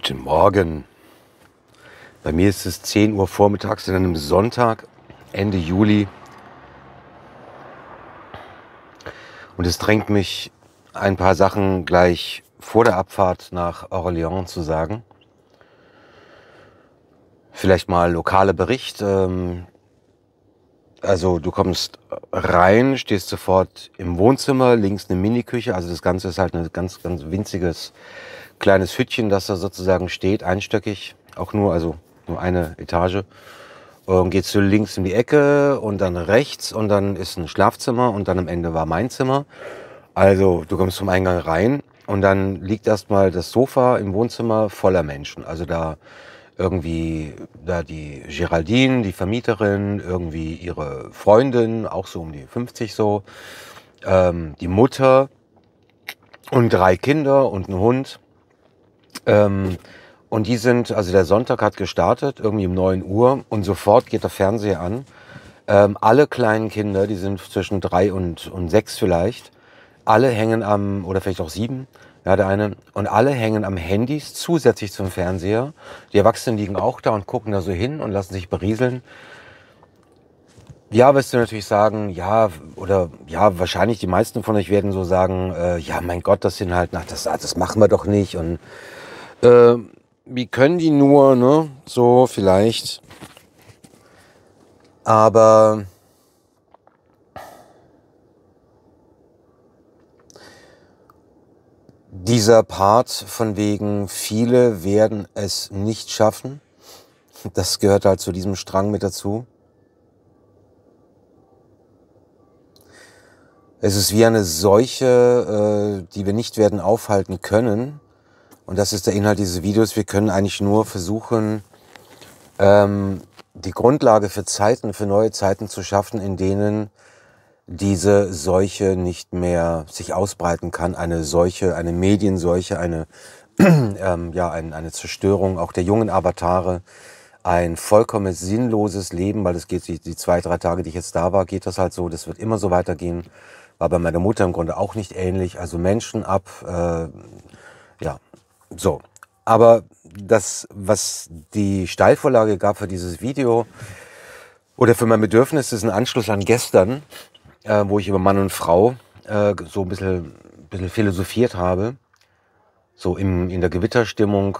Guten Morgen. Bei mir ist es 10 Uhr vormittags in einem Sonntag, Ende Juli. Und es drängt mich, ein paar Sachen gleich vor der Abfahrt nach Orléans zu sagen. Vielleicht mal lokale Bericht. Ähm, also du kommst rein, stehst sofort im Wohnzimmer, links eine Miniküche. Also das Ganze ist halt ein ganz, ganz winziges kleines Hütchen, das da sozusagen steht, einstöckig, auch nur, also nur eine Etage. Und ähm, geht so links in die Ecke und dann rechts und dann ist ein Schlafzimmer und dann am Ende war mein Zimmer. Also du kommst zum Eingang rein und dann liegt erstmal das Sofa im Wohnzimmer voller Menschen. Also da irgendwie da die Geraldine, die Vermieterin, irgendwie ihre Freundin, auch so um die 50 so, ähm, die Mutter und drei Kinder und ein Hund. Ähm, und die sind, also der Sonntag hat gestartet, irgendwie um 9 Uhr und sofort geht der Fernseher an. Ähm, alle kleinen Kinder, die sind zwischen drei und, und sechs vielleicht, alle hängen am, oder vielleicht auch sieben, ja, der eine, und alle hängen am Handys zusätzlich zum Fernseher. Die Erwachsenen liegen auch da und gucken da so hin und lassen sich berieseln. Ja, wirst du natürlich sagen, ja, oder ja, wahrscheinlich die meisten von euch werden so sagen, äh, ja, mein Gott, das sind halt, ach, das, das machen wir doch nicht und äh, wie können die nur, ne? So vielleicht. Aber dieser Part von wegen, viele werden es nicht schaffen, das gehört halt zu diesem Strang mit dazu. Es ist wie eine Seuche, äh, die wir nicht werden aufhalten können und das ist der Inhalt dieses Videos, wir können eigentlich nur versuchen, ähm, die Grundlage für Zeiten, für neue Zeiten zu schaffen, in denen diese Seuche nicht mehr sich ausbreiten kann, eine Seuche, eine Medienseuche, eine, ähm, ja, ein, eine Zerstörung auch der jungen Avatare, ein vollkommen sinnloses Leben, weil es geht die, die zwei, drei Tage, die ich jetzt da war, geht das halt so, das wird immer so weitergehen. War bei meiner Mutter im Grunde auch nicht ähnlich. Also Menschen ab, äh, so, aber das, was die Steilvorlage gab für dieses Video oder für mein Bedürfnis, ist ein Anschluss an gestern, äh, wo ich über Mann und Frau äh, so ein bisschen, bisschen philosophiert habe, so im, in der Gewitterstimmung,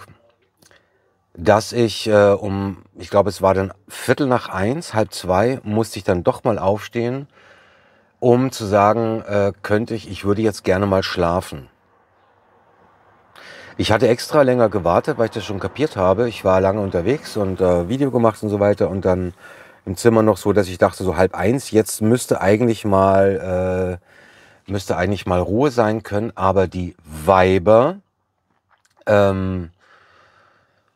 dass ich äh, um, ich glaube, es war dann Viertel nach eins, halb zwei, musste ich dann doch mal aufstehen, um zu sagen, äh, könnte ich, ich würde jetzt gerne mal schlafen. Ich hatte extra länger gewartet, weil ich das schon kapiert habe. Ich war lange unterwegs und äh, Video gemacht und so weiter und dann im Zimmer noch so, dass ich dachte, so halb eins, jetzt müsste eigentlich mal, äh, müsste eigentlich mal Ruhe sein können, aber die Weiber ähm,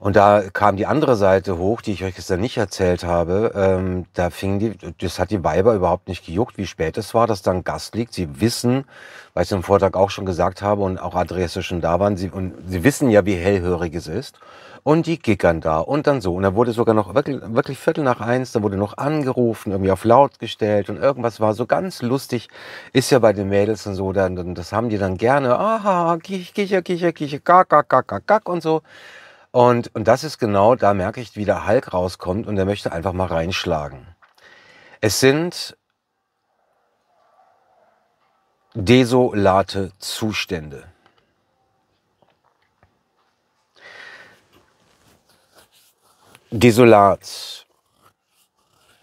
und da kam die andere Seite hoch, die ich euch gestern nicht erzählt habe. Ähm, da fing die, das hat die Weiber überhaupt nicht gejuckt, wie spät es war, dass da ein Gast liegt. Sie wissen, weil ich es im Vortrag auch schon gesagt habe und auch Adresse schon da waren, sie, und sie wissen ja, wie hellhörig es ist. Und die gickern da und dann so. Und da wurde sogar noch wirklich, wirklich Viertel nach eins, da wurde noch angerufen, irgendwie auf laut gestellt und irgendwas war so ganz lustig. Ist ja bei den Mädels und so, dann, das haben die dann gerne, aha, kicher, kicher, kicher, kack, kack, kack, kack und so. Und, und das ist genau, da merke ich, wie der Hulk rauskommt und er möchte einfach mal reinschlagen. Es sind desolate Zustände. Desolat.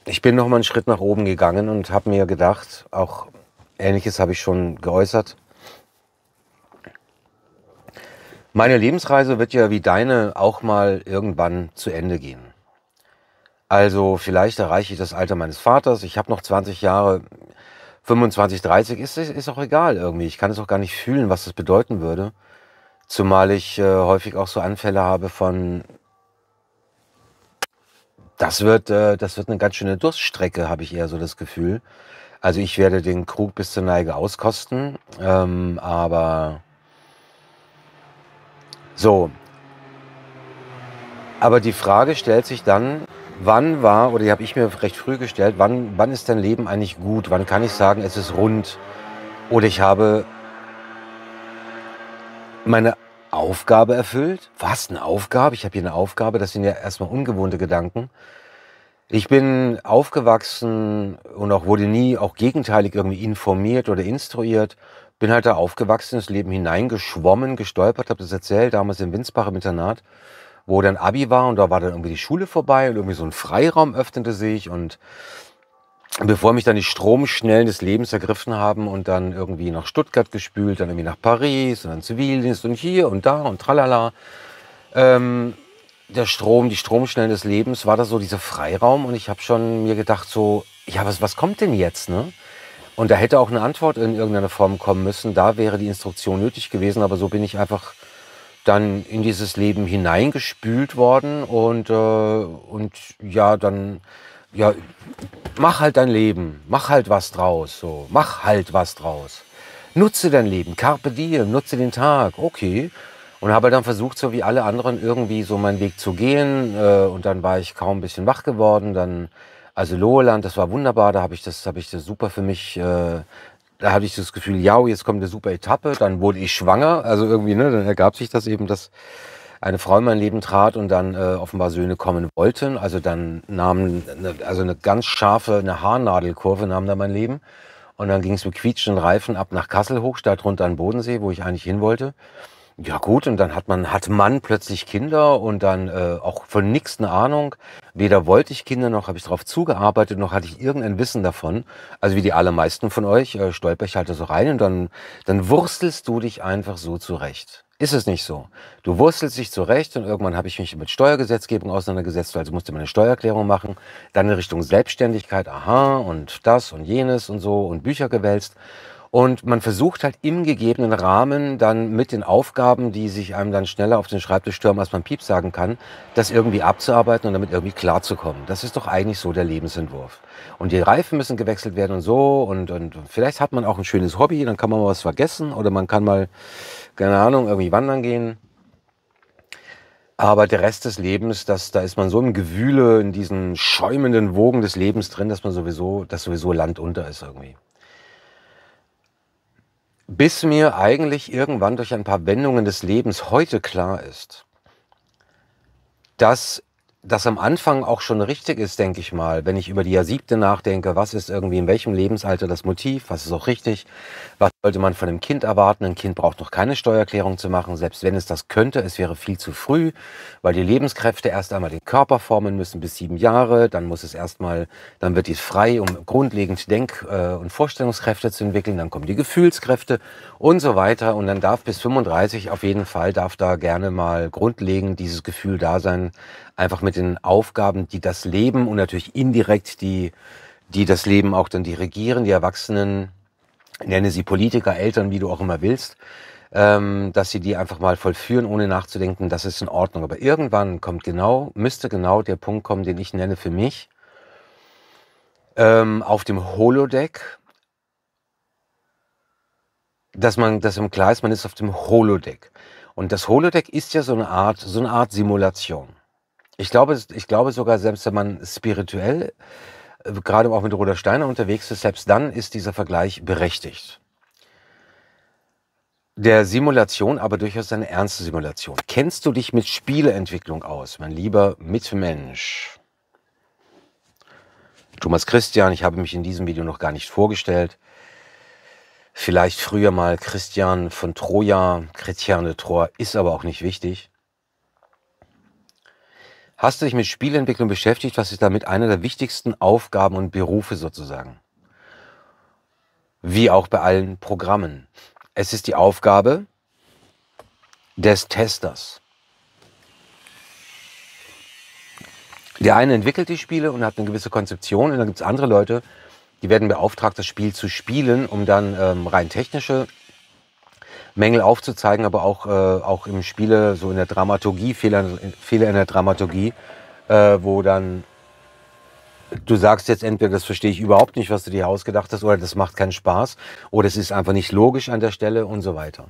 Ich bin noch mal einen Schritt nach oben gegangen und habe mir gedacht, auch Ähnliches habe ich schon geäußert, meine Lebensreise wird ja wie deine auch mal irgendwann zu Ende gehen. Also vielleicht erreiche ich das Alter meines Vaters. Ich habe noch 20 Jahre, 25, 30 ist, ist auch egal irgendwie. Ich kann es auch gar nicht fühlen, was das bedeuten würde. Zumal ich äh, häufig auch so Anfälle habe von, das wird, äh, das wird eine ganz schöne Durststrecke, habe ich eher so das Gefühl. Also ich werde den Krug bis zur Neige auskosten, ähm, aber so. Aber die Frage stellt sich dann, wann war, oder die habe ich mir recht früh gestellt, wann, wann ist dein Leben eigentlich gut? Wann kann ich sagen, es ist rund? Oder ich habe meine Aufgabe erfüllt. Was, eine Aufgabe? Ich habe hier eine Aufgabe. Das sind ja erstmal ungewohnte Gedanken. Ich bin aufgewachsen und auch wurde nie auch gegenteilig irgendwie informiert oder instruiert bin halt da aufgewachsen, ins Leben hineingeschwommen, gestolpert, habe das erzählt, damals in Winsbach im Internat, wo dann Abi war und da war dann irgendwie die Schule vorbei und irgendwie so ein Freiraum öffnete sich und bevor mich dann die Stromschnellen des Lebens ergriffen haben und dann irgendwie nach Stuttgart gespült, dann irgendwie nach Paris und dann Zivildienst und hier und da und tralala. Ähm, der Strom, die Stromschnellen des Lebens, war da so dieser Freiraum und ich habe schon mir gedacht so, ja, was, was kommt denn jetzt, ne? Und da hätte auch eine Antwort in irgendeiner Form kommen müssen. Da wäre die Instruktion nötig gewesen, aber so bin ich einfach dann in dieses Leben hineingespült worden und, äh, und ja, dann, ja, mach halt dein Leben, mach halt was draus, so, mach halt was draus. Nutze dein Leben, carpe diem, nutze den Tag, okay. Und habe dann versucht, so wie alle anderen, irgendwie so meinen Weg zu gehen. Äh, und dann war ich kaum ein bisschen wach geworden. Dann also Loheland, das war wunderbar, da habe ich das, ich das super für mich. Äh, da hatte ich das Gefühl, ja, jetzt kommt eine super Etappe, dann wurde ich schwanger. Also irgendwie, ne, dann ergab sich das eben, dass eine Frau in mein Leben trat und dann äh, offenbar Söhne kommen wollten. Also dann nahm eine, also eine ganz scharfe, eine Haarnadelkurve nahm da mein Leben. Und dann ging es mit quietschenden Reifen ab nach Kassel hoch, statt runter an Bodensee, wo ich eigentlich hin wollte. Ja gut, und dann hat man, hat man plötzlich Kinder und dann äh, auch von nix eine Ahnung. Weder wollte ich Kinder noch habe ich darauf zugearbeitet, noch hatte ich irgendein Wissen davon. Also wie die allermeisten von euch, äh, stolper ich halt da so rein und dann, dann wurstelst du dich einfach so zurecht. Ist es nicht so. Du wurstelst dich zurecht und irgendwann habe ich mich mit Steuergesetzgebung auseinandergesetzt, also musste meine Steuererklärung machen, dann in Richtung Selbstständigkeit, aha, und das und jenes und so und Bücher gewälzt. Und man versucht halt im gegebenen Rahmen dann mit den Aufgaben, die sich einem dann schneller auf den Schreibtisch stürmen, als man Piep sagen kann, das irgendwie abzuarbeiten und damit irgendwie klarzukommen. Das ist doch eigentlich so der Lebensentwurf. Und die Reifen müssen gewechselt werden und so. Und, und vielleicht hat man auch ein schönes Hobby, dann kann man mal was vergessen oder man kann mal, keine Ahnung, irgendwie wandern gehen. Aber der Rest des Lebens, das, da ist man so im Gewühle, in diesen schäumenden Wogen des Lebens drin, dass man sowieso, dass sowieso Land unter ist irgendwie bis mir eigentlich irgendwann durch ein paar Wendungen des Lebens heute klar ist, dass das am Anfang auch schon richtig ist, denke ich mal, wenn ich über die Jahr siebte nachdenke, was ist irgendwie in welchem Lebensalter das Motiv, was ist auch richtig, was sollte man von einem Kind erwarten. Ein Kind braucht noch keine Steuererklärung zu machen, selbst wenn es das könnte. Es wäre viel zu früh, weil die Lebenskräfte erst einmal den Körper formen müssen bis sieben Jahre. Dann muss es erstmal, dann wird es frei, um grundlegend Denk- äh, und Vorstellungskräfte zu entwickeln. Dann kommen die Gefühlskräfte und so weiter. Und dann darf bis 35 auf jeden Fall, darf da gerne mal grundlegend dieses Gefühl da sein. Einfach mit den Aufgaben, die das Leben und natürlich indirekt die, die das Leben auch dann dirigieren, die Erwachsenen nenne sie Politiker, Eltern, wie du auch immer willst, ähm, dass sie die einfach mal vollführen, ohne nachzudenken, das ist in Ordnung. Aber irgendwann kommt genau, müsste genau der Punkt kommen, den ich nenne für mich, ähm, auf dem Holodeck, dass man, dass im klar ist, man ist auf dem Holodeck. Und das Holodeck ist ja so eine Art, so eine Art Simulation. Ich glaube, ich glaube sogar, selbst wenn man spirituell gerade auch mit Roder Steiner unterwegs ist, selbst dann ist dieser Vergleich berechtigt. Der Simulation, aber durchaus eine ernste Simulation. Kennst du dich mit Spieleentwicklung aus, mein lieber Mitmensch? Thomas Christian, ich habe mich in diesem Video noch gar nicht vorgestellt. Vielleicht früher mal Christian von Troja, Christiane Troja, ist aber auch nicht wichtig. Hast du dich mit Spielentwicklung beschäftigt? Was ist damit einer der wichtigsten Aufgaben und Berufe sozusagen? Wie auch bei allen Programmen. Es ist die Aufgabe des Testers. Der eine entwickelt die Spiele und hat eine gewisse Konzeption und dann gibt es andere Leute, die werden beauftragt, das Spiel zu spielen, um dann ähm, rein technische Mängel aufzuzeigen, aber auch, äh, auch im Spiele, so in der Dramaturgie, Fehler, Fehler in der Dramaturgie, äh, wo dann du sagst jetzt entweder, das verstehe ich überhaupt nicht, was du dir ausgedacht hast, oder das macht keinen Spaß, oder es ist einfach nicht logisch an der Stelle und so weiter.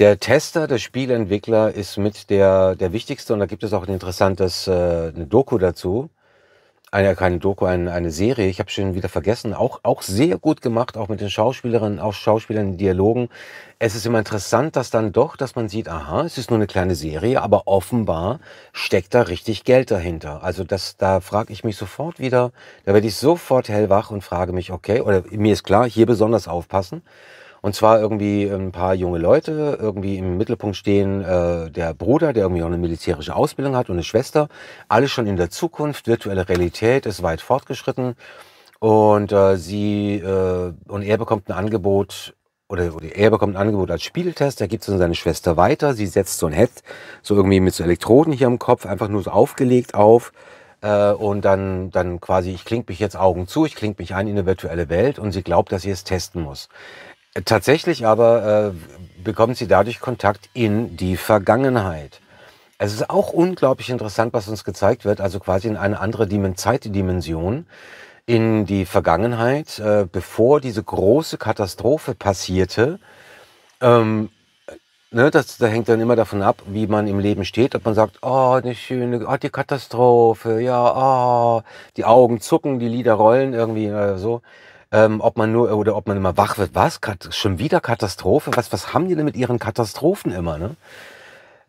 Der Tester, der Spielentwickler ist mit der, der wichtigste und da gibt es auch ein interessantes äh, eine Doku dazu eine, keine Doku, eine, eine Serie, ich habe schon wieder vergessen, auch, auch sehr gut gemacht, auch mit den Schauspielerinnen, auch Schauspielern, Dialogen. Es ist immer interessant, dass dann doch, dass man sieht, aha, es ist nur eine kleine Serie, aber offenbar steckt da richtig Geld dahinter. Also das, da frage ich mich sofort wieder, da werde ich sofort hellwach und frage mich, okay, oder mir ist klar, hier besonders aufpassen. Und zwar irgendwie ein paar junge Leute, irgendwie im Mittelpunkt stehen äh, der Bruder, der irgendwie auch eine militärische Ausbildung hat und eine Schwester. Alles schon in der Zukunft, virtuelle Realität ist weit fortgeschritten. Und äh, sie äh, und er bekommt ein Angebot oder, oder er bekommt ein Angebot als Spieltest, er gibt es an seine Schwester weiter, sie setzt so ein Head, so irgendwie mit so Elektroden hier am Kopf, einfach nur so aufgelegt auf äh, und dann, dann quasi, ich klinge mich jetzt Augen zu, ich klinge mich ein in eine virtuelle Welt und sie glaubt, dass sie es testen muss. Tatsächlich aber äh, bekommen sie dadurch Kontakt in die Vergangenheit. Es ist auch unglaublich interessant, was uns gezeigt wird, also quasi in eine andere Dim Zeitdimension, in die Vergangenheit, äh, bevor diese große Katastrophe passierte. Ähm, ne, das, das hängt dann immer davon ab, wie man im Leben steht, ob man sagt, oh, eine schöne, oh, die Katastrophe, ja, oh, die Augen zucken, die Lieder rollen irgendwie oder so ähm, ob man nur oder ob man immer wach wird. Was? Schon wieder Katastrophe? Was, was haben die denn mit ihren Katastrophen immer? Ne?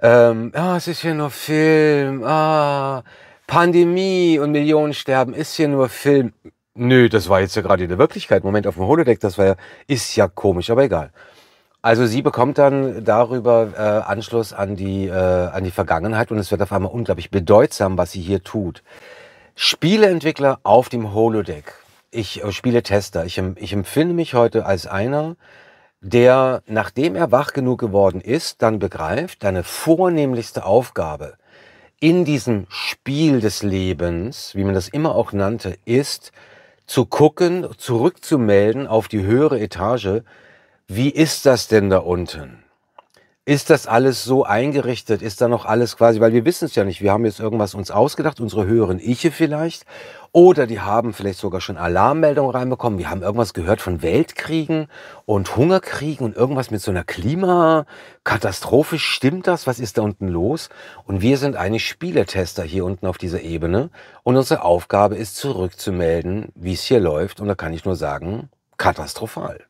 Ähm, ja, es ist hier nur Film. Ah, Pandemie und Millionen sterben ist hier nur Film. Nö, das war jetzt ja gerade in der Wirklichkeit. Moment auf dem Holodeck, das war ja, ist ja komisch, aber egal. Also sie bekommt dann darüber äh, Anschluss an die, äh, an die Vergangenheit und es wird auf einmal unglaublich bedeutsam, was sie hier tut. Spieleentwickler auf dem Holodeck ich äh, spiele Tester. Ich, ich empfinde mich heute als einer, der, nachdem er wach genug geworden ist, dann begreift, deine vornehmlichste Aufgabe in diesem Spiel des Lebens, wie man das immer auch nannte, ist zu gucken, zurückzumelden auf die höhere Etage, wie ist das denn da unten? Ist das alles so eingerichtet? Ist da noch alles quasi, weil wir wissen es ja nicht. Wir haben jetzt irgendwas uns ausgedacht, unsere höheren Iche vielleicht, oder die haben vielleicht sogar schon Alarmmeldungen reinbekommen. Wir haben irgendwas gehört von Weltkriegen und Hungerkriegen und irgendwas mit so einer Klimakatastrophe. Stimmt das? Was ist da unten los? Und wir sind eigentlich Spieletester hier unten auf dieser Ebene. Und unsere Aufgabe ist zurückzumelden, wie es hier läuft. Und da kann ich nur sagen, katastrophal.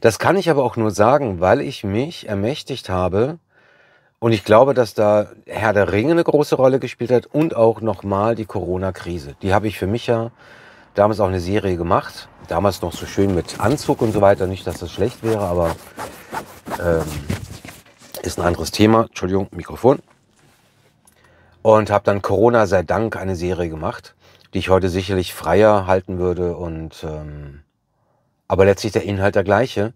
Das kann ich aber auch nur sagen, weil ich mich ermächtigt habe, und ich glaube, dass da Herr der Ringe eine große Rolle gespielt hat und auch nochmal die Corona-Krise. Die habe ich für mich ja damals auch eine Serie gemacht. Damals noch so schön mit Anzug und so weiter. Nicht, dass das schlecht wäre, aber ähm, ist ein anderes Thema. Entschuldigung, Mikrofon. Und habe dann Corona sei Dank eine Serie gemacht, die ich heute sicherlich freier halten würde. Und ähm, aber letztlich der Inhalt der gleiche.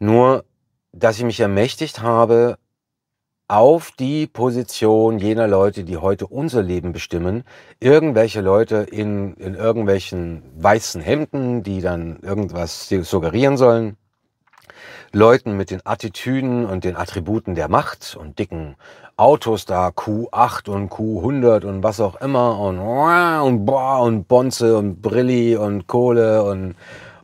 Nur, dass ich mich ermächtigt habe, auf die Position jener Leute, die heute unser Leben bestimmen. Irgendwelche Leute in, in irgendwelchen weißen Hemden, die dann irgendwas suggerieren sollen. Leuten mit den Attitüden und den Attributen der Macht und dicken Autos da, Q8 und Q100 und was auch immer und, und und Bonze und Brilli und Kohle und,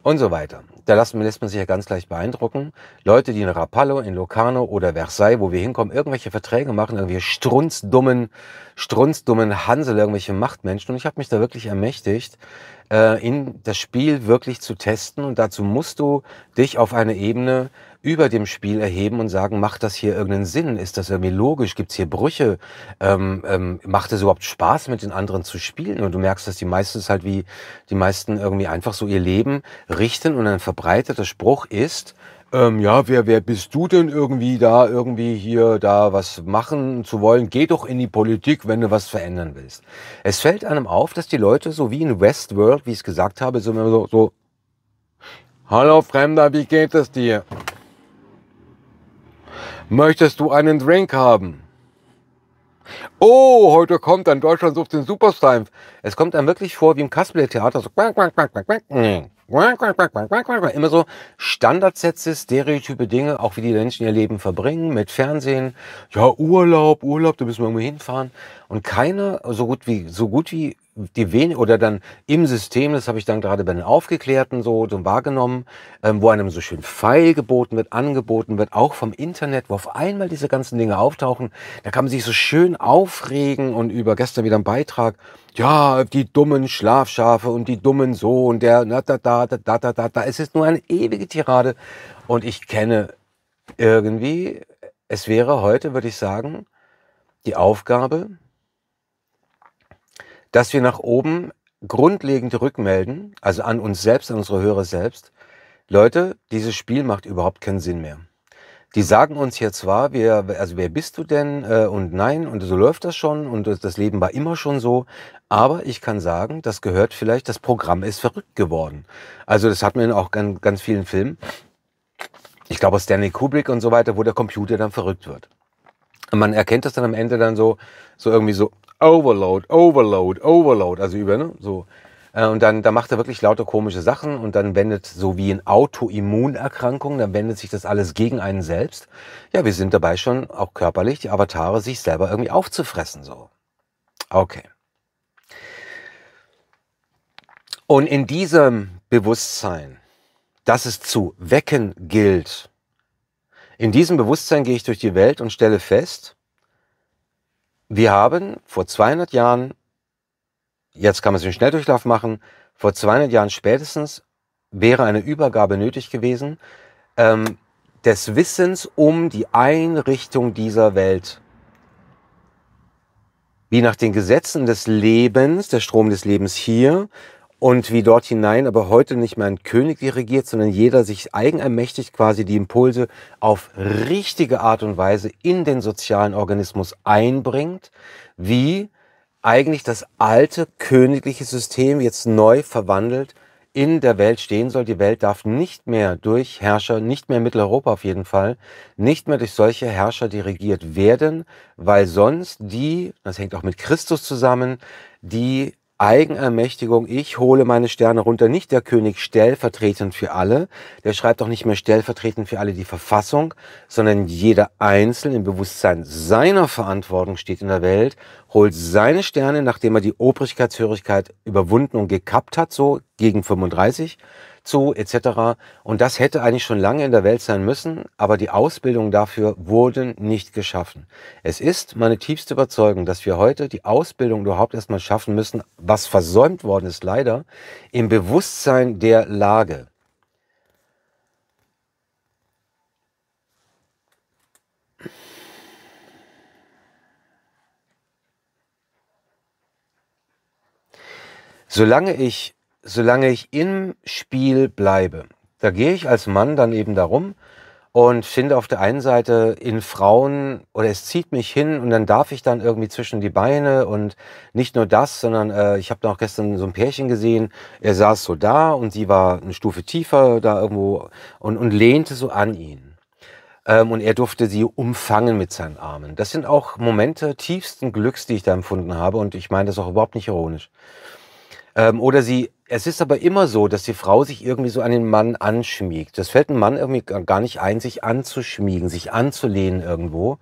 und so weiter. Da lässt man sich ja ganz gleich beeindrucken. Leute, die in Rapallo, in Locarno oder Versailles, wo wir hinkommen, irgendwelche Verträge machen, irgendwie strunzdummen, strunzdummen Hansel, irgendwelche Machtmenschen. Und ich habe mich da wirklich ermächtigt, äh, in das Spiel wirklich zu testen. Und dazu musst du dich auf eine Ebene über dem Spiel erheben und sagen, macht das hier irgendeinen Sinn? Ist das irgendwie logisch? Gibt es hier Brüche? Ähm, ähm, macht es überhaupt Spaß, mit den anderen zu spielen? Und du merkst, dass die meisten es halt wie die meisten irgendwie einfach so ihr Leben richten und ein verbreiteter Spruch ist, ähm, ja, wer, wer bist du denn irgendwie da, irgendwie hier, da was machen zu wollen? Geh doch in die Politik, wenn du was verändern willst. Es fällt einem auf, dass die Leute so wie in Westworld, wie ich es gesagt habe, so, so, so Hallo Fremder, wie geht es dir? Möchtest du einen Drink haben? Oh, heute kommt ein Deutschland sucht den Superstar. Es kommt einem wirklich vor wie im Kasperle-Theater. So Immer so Standardsätze, stereotype Dinge, auch wie die Menschen ihr Leben verbringen, mit Fernsehen. Ja, Urlaub, Urlaub, da müssen wir irgendwo hinfahren. Und keiner so gut wie, so gut wie die wenig oder dann im System, das habe ich dann gerade bei den Aufgeklärten so, so wahrgenommen, ähm, wo einem so schön feil geboten wird, angeboten wird, auch vom Internet, wo auf einmal diese ganzen Dinge auftauchen, da kann man sich so schön aufregen und über gestern wieder einen Beitrag, ja, die dummen Schlafschafe und die dummen so und der na, da, da, da, da, da, da, da, es ist nur eine ewige Tirade und ich kenne irgendwie, es wäre heute, würde ich sagen, die Aufgabe, dass wir nach oben grundlegend rückmelden, also an uns selbst, an unsere Hörer selbst, Leute, dieses Spiel macht überhaupt keinen Sinn mehr. Die mhm. sagen uns hier zwar, wer, also wer bist du denn äh, und nein und so läuft das schon und das Leben war immer schon so, aber ich kann sagen, das gehört vielleicht, das Programm ist verrückt geworden. Also das hat man auch ganz, ganz vielen Filmen. Ich glaube Stanley Kubrick und so weiter, wo der Computer dann verrückt wird. Und man erkennt das dann am Ende dann so, so irgendwie so, Overload, Overload, Overload, also über, ne? So. Äh, und dann, dann macht er wirklich lauter komische Sachen und dann wendet, so wie in Autoimmunerkrankungen, dann wendet sich das alles gegen einen selbst. Ja, wir sind dabei schon auch körperlich, die Avatare sich selber irgendwie aufzufressen, so. Okay. Und in diesem Bewusstsein, dass es zu wecken gilt, in diesem Bewusstsein gehe ich durch die Welt und stelle fest, wir haben vor 200 Jahren, jetzt kann man es im Schnelldurchlauf machen, vor 200 Jahren spätestens wäre eine Übergabe nötig gewesen ähm, des Wissens um die Einrichtung dieser Welt. Wie nach den Gesetzen des Lebens, der Strom des Lebens hier und wie dort hinein aber heute nicht mehr ein König dirigiert, sondern jeder sich eigenermächtigt quasi die Impulse auf richtige Art und Weise in den sozialen Organismus einbringt, wie eigentlich das alte königliche System jetzt neu verwandelt in der Welt stehen soll. Die Welt darf nicht mehr durch Herrscher, nicht mehr Mitteleuropa auf jeden Fall, nicht mehr durch solche Herrscher dirigiert werden, weil sonst die, das hängt auch mit Christus zusammen, die Eigenermächtigung, ich hole meine Sterne runter, nicht der König stellvertretend für alle, der schreibt auch nicht mehr stellvertretend für alle die Verfassung, sondern jeder Einzelne im Bewusstsein seiner Verantwortung steht in der Welt, holt seine Sterne, nachdem er die Obrigkeitshörigkeit überwunden und gekappt hat, so gegen 35, zu etc. Und das hätte eigentlich schon lange in der Welt sein müssen, aber die Ausbildung dafür wurden nicht geschaffen. Es ist meine tiefste Überzeugung, dass wir heute die Ausbildung überhaupt erstmal schaffen müssen, was versäumt worden ist leider, im Bewusstsein der Lage. Solange ich solange ich im Spiel bleibe. Da gehe ich als Mann dann eben darum und finde auf der einen Seite in Frauen oder es zieht mich hin und dann darf ich dann irgendwie zwischen die Beine und nicht nur das, sondern äh, ich habe noch gestern so ein Pärchen gesehen, er saß so da und sie war eine Stufe tiefer da irgendwo und, und lehnte so an ihn ähm, und er durfte sie umfangen mit seinen Armen. Das sind auch Momente tiefsten Glücks, die ich da empfunden habe und ich meine das auch überhaupt nicht ironisch. Ähm, oder sie es ist aber immer so, dass die Frau sich irgendwie so an den Mann anschmiegt. Das fällt einem Mann irgendwie gar nicht ein, sich anzuschmiegen, sich anzulehnen irgendwo,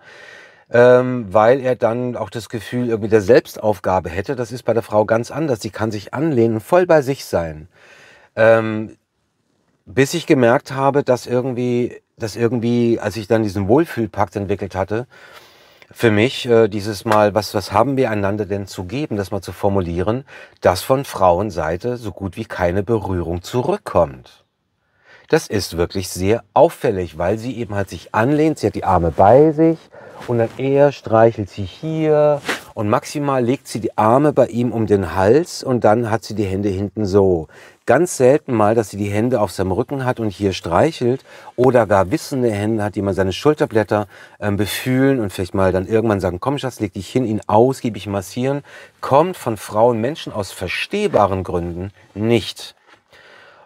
ähm, weil er dann auch das Gefühl irgendwie der Selbstaufgabe hätte. Das ist bei der Frau ganz anders. Sie kann sich anlehnen, voll bei sich sein. Ähm, bis ich gemerkt habe, dass irgendwie, dass irgendwie, als ich dann diesen Wohlfühlpakt entwickelt hatte, für mich äh, dieses Mal, was, was haben wir einander denn zu geben, das mal zu formulieren, dass von Frauenseite so gut wie keine Berührung zurückkommt. Das ist wirklich sehr auffällig, weil sie eben halt sich anlehnt, sie hat die Arme bei sich und dann eher streichelt sie hier und maximal legt sie die Arme bei ihm um den Hals und dann hat sie die Hände hinten so. Ganz selten mal, dass sie die Hände auf seinem Rücken hat und hier streichelt oder gar wissende Hände hat, die mal seine Schulterblätter äh, befühlen und vielleicht mal dann irgendwann sagen, komm Schatz, leg dich hin, ihn ausgiebig massieren, kommt von Frauen, Menschen aus verstehbaren Gründen nicht.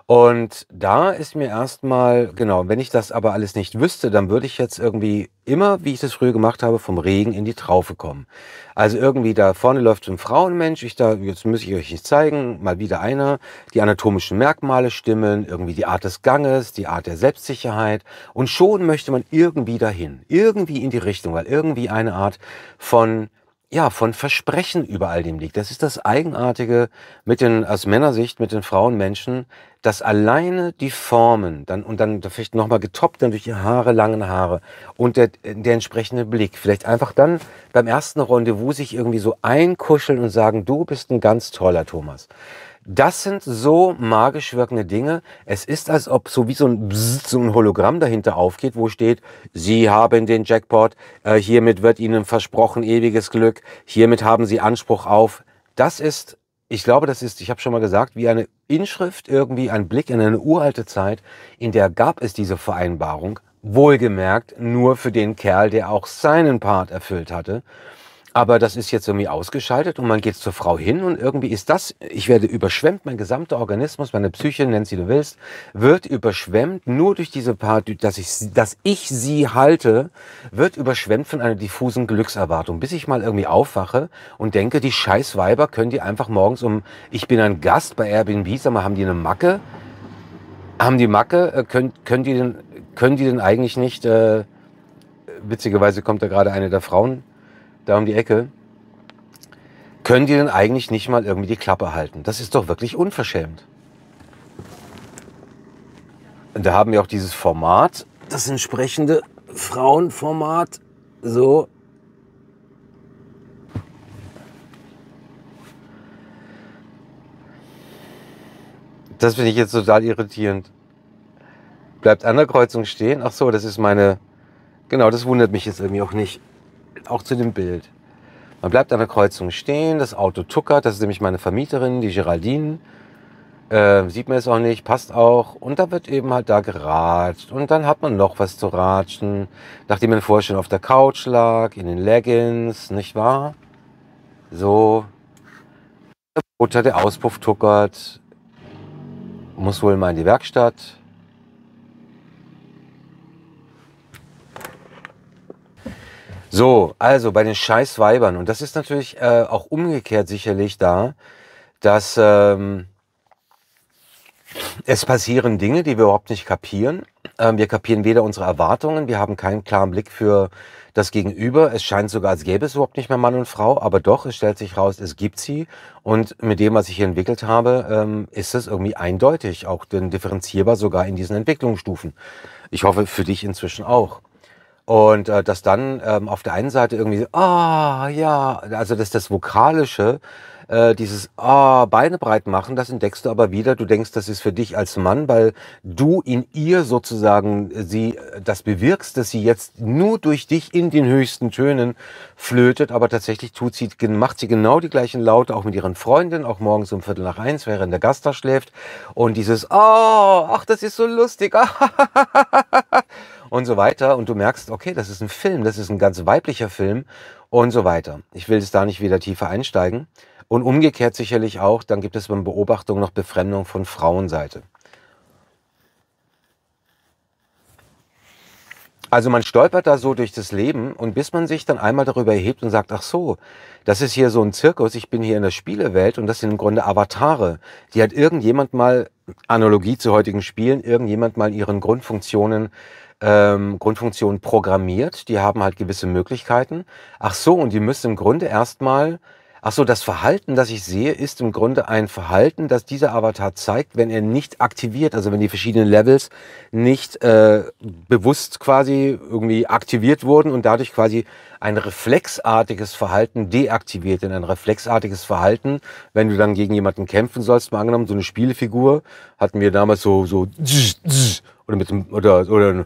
Und da ist mir erstmal, genau, wenn ich das aber alles nicht wüsste, dann würde ich jetzt irgendwie immer, wie ich das früher gemacht habe, vom Regen in die Traufe kommen. Also irgendwie da vorne läuft ein Frauenmensch, ich da, jetzt muss ich euch nicht zeigen, mal wieder einer, die anatomischen Merkmale stimmen, irgendwie die Art des Ganges, die Art der Selbstsicherheit und schon möchte man irgendwie dahin, irgendwie in die Richtung, weil irgendwie eine Art von ja, von Versprechen über all dem liegt. Das ist das Eigenartige mit den, aus Männersicht, mit den Frauenmenschen, dass alleine die Formen dann und dann vielleicht nochmal getoppt dann durch die Haare, langen Haare und der, der entsprechende Blick, vielleicht einfach dann beim ersten Rendezvous sich irgendwie so einkuscheln und sagen, du bist ein ganz toller Thomas. Das sind so magisch wirkende Dinge. Es ist, als ob so wie so ein, Bzzz, so ein Hologramm dahinter aufgeht, wo steht, Sie haben den Jackpot, äh, hiermit wird Ihnen versprochen ewiges Glück, hiermit haben Sie Anspruch auf. Das ist ich glaube, das ist, ich habe schon mal gesagt, wie eine Inschrift, irgendwie ein Blick in eine uralte Zeit, in der gab es diese Vereinbarung, wohlgemerkt nur für den Kerl, der auch seinen Part erfüllt hatte. Aber das ist jetzt irgendwie ausgeschaltet und man geht zur Frau hin und irgendwie ist das, ich werde überschwemmt, mein gesamter Organismus, meine Psyche, nennt sie du willst, wird überschwemmt nur durch diese paar, dass ich, dass ich sie halte, wird überschwemmt von einer diffusen Glückserwartung, bis ich mal irgendwie aufwache und denke, die scheiß Weiber können die einfach morgens um, ich bin ein Gast bei Airbnb, sag mal, haben die eine Macke? Haben die Macke? Äh, können, können die denn, können die denn eigentlich nicht, äh, witzigerweise kommt da gerade eine der Frauen, da um die Ecke, können die denn eigentlich nicht mal irgendwie die Klappe halten? Das ist doch wirklich unverschämt. Und da haben wir auch dieses Format, das entsprechende Frauenformat, so. Das finde ich jetzt total irritierend. Bleibt an der Kreuzung stehen. Ach so, das ist meine. Genau, das wundert mich jetzt irgendwie auch nicht auch zu dem Bild. Man bleibt an der Kreuzung stehen, das Auto tuckert, das ist nämlich meine Vermieterin, die Geraldine. Äh, sieht man es auch nicht, passt auch. Und da wird eben halt da geratscht. Und dann hat man noch was zu ratschen. Nachdem man vorher schon auf der Couch lag, in den Leggings, nicht wahr? So. Der Motor, der Auspuff tuckert. Muss wohl mal in die Werkstatt. So, also bei den Scheißweibern. Und das ist natürlich äh, auch umgekehrt sicherlich da, dass ähm, es passieren Dinge, die wir überhaupt nicht kapieren. Ähm, wir kapieren weder unsere Erwartungen, wir haben keinen klaren Blick für das Gegenüber. Es scheint sogar, als gäbe es überhaupt nicht mehr Mann und Frau, aber doch, es stellt sich raus, es gibt sie. Und mit dem, was ich hier entwickelt habe, ähm, ist es irgendwie eindeutig, auch denn differenzierbar sogar in diesen Entwicklungsstufen. Ich hoffe, für dich inzwischen auch. Und äh, dass dann ähm, auf der einen Seite irgendwie, ah, ja, also dass das Vokalische, äh, dieses ah, Beine breit machen, das entdeckst du aber wieder. Du denkst, das ist für dich als Mann, weil du in ihr sozusagen äh, sie äh, das bewirkst, dass sie jetzt nur durch dich in den höchsten Tönen flötet, aber tatsächlich tut sie, macht sie genau die gleichen Laute, auch mit ihren Freundinnen, auch morgens um Viertel nach eins, während der Gast da schläft. Und dieses, ah, oh, ach, das ist so lustig. und so weiter. Und du merkst, okay, das ist ein Film, das ist ein ganz weiblicher Film und so weiter. Ich will jetzt da nicht wieder tiefer einsteigen. Und umgekehrt sicherlich auch, dann gibt es beim Beobachtung noch Befremdung von Frauenseite. Also man stolpert da so durch das Leben und bis man sich dann einmal darüber erhebt und sagt, ach so, das ist hier so ein Zirkus, ich bin hier in der Spielewelt und das sind im Grunde Avatare. Die hat irgendjemand mal, Analogie zu heutigen Spielen, irgendjemand mal ihren Grundfunktionen ähm, Grundfunktionen programmiert. Die haben halt gewisse Möglichkeiten. Ach so, und die müssen im Grunde erstmal Ach so, das Verhalten, das ich sehe, ist im Grunde ein Verhalten, das dieser Avatar zeigt, wenn er nicht aktiviert, also wenn die verschiedenen Levels nicht äh, bewusst quasi irgendwie aktiviert wurden und dadurch quasi ein reflexartiges Verhalten deaktiviert. Denn ein reflexartiges Verhalten, wenn du dann gegen jemanden kämpfen sollst, mal angenommen, so eine Spielfigur hatten wir damals so, so oder mit dem, oder, oder,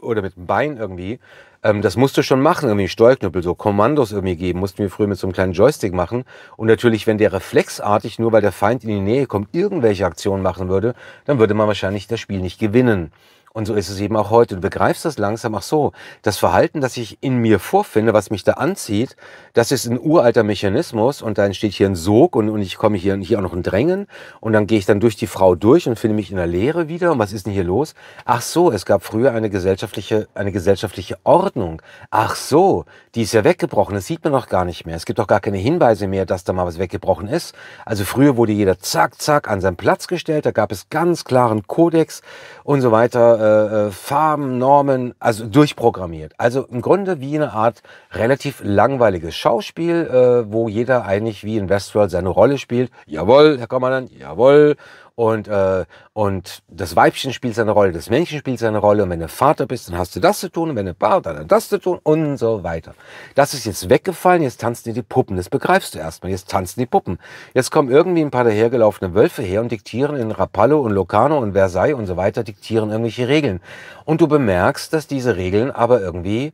oder mit dem Bein irgendwie, ähm, das musst du schon machen, irgendwie Steuerknüppel, so Kommandos irgendwie geben, mussten wir früher mit so einem kleinen Joystick machen. Und natürlich, wenn der reflexartig, nur weil der Feind in die Nähe kommt, irgendwelche Aktionen machen würde, dann würde man wahrscheinlich das Spiel nicht gewinnen. Und so ist es eben auch heute. Du begreifst das langsam. Ach so, das Verhalten, das ich in mir vorfinde, was mich da anzieht, das ist ein uralter Mechanismus und da entsteht hier ein Sog und, und ich komme hier, hier auch noch ein Drängen und dann gehe ich dann durch die Frau durch und finde mich in der Leere wieder. Und was ist denn hier los? Ach so, es gab früher eine gesellschaftliche, eine gesellschaftliche Ordnung. Ach so, die ist ja weggebrochen. Das sieht man doch gar nicht mehr. Es gibt doch gar keine Hinweise mehr, dass da mal was weggebrochen ist. Also früher wurde jeder zack, zack an seinen Platz gestellt. Da gab es ganz klaren Kodex und so weiter. Äh, äh, Farben, Normen, also durchprogrammiert. Also im Grunde wie eine Art relativ langweiliges Schauspiel, äh, wo jeder eigentlich wie in Westworld seine Rolle spielt. Jawohl, Herr Kommandant, jawohl und, äh, und das Weibchen spielt seine Rolle, das Männchen spielt seine Rolle und wenn du Vater bist, dann hast du das zu tun und wenn du Bart, dann das zu tun und so weiter. Das ist jetzt weggefallen, jetzt tanzen dir die Puppen, das begreifst du erstmal, jetzt tanzen die Puppen. Jetzt kommen irgendwie ein paar dahergelaufene Wölfe her und diktieren in Rapallo und Locarno und Versailles und so weiter, diktieren irgendwelche Regeln. Und du bemerkst, dass diese Regeln aber irgendwie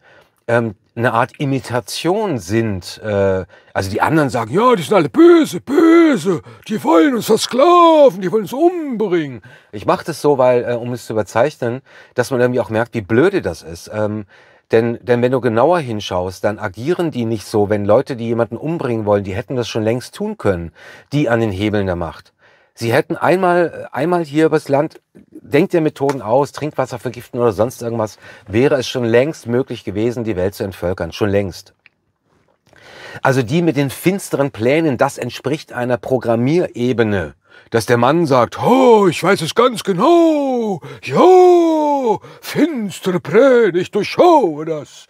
ähm, eine Art Imitation sind. Äh, also die anderen sagen, ja, die sind alle böse, böse, die wollen uns versklaven, die wollen uns umbringen. Ich mache das so, weil, äh, um es zu überzeichnen, dass man irgendwie auch merkt, wie blöde das ist. Ähm, denn, denn wenn du genauer hinschaust, dann agieren die nicht so, wenn Leute, die jemanden umbringen wollen, die hätten das schon längst tun können, die an den Hebeln der Macht. Sie hätten einmal, einmal hier übers Land, denkt ihr Methoden aus, Trinkwasser vergiften oder sonst irgendwas, wäre es schon längst möglich gewesen, die Welt zu entvölkern. Schon längst. Also die mit den finsteren Plänen, das entspricht einer Programmierebene. Dass der Mann sagt, oh, ich weiß es ganz genau, jo, finstere Pläne, ich durchschaue das.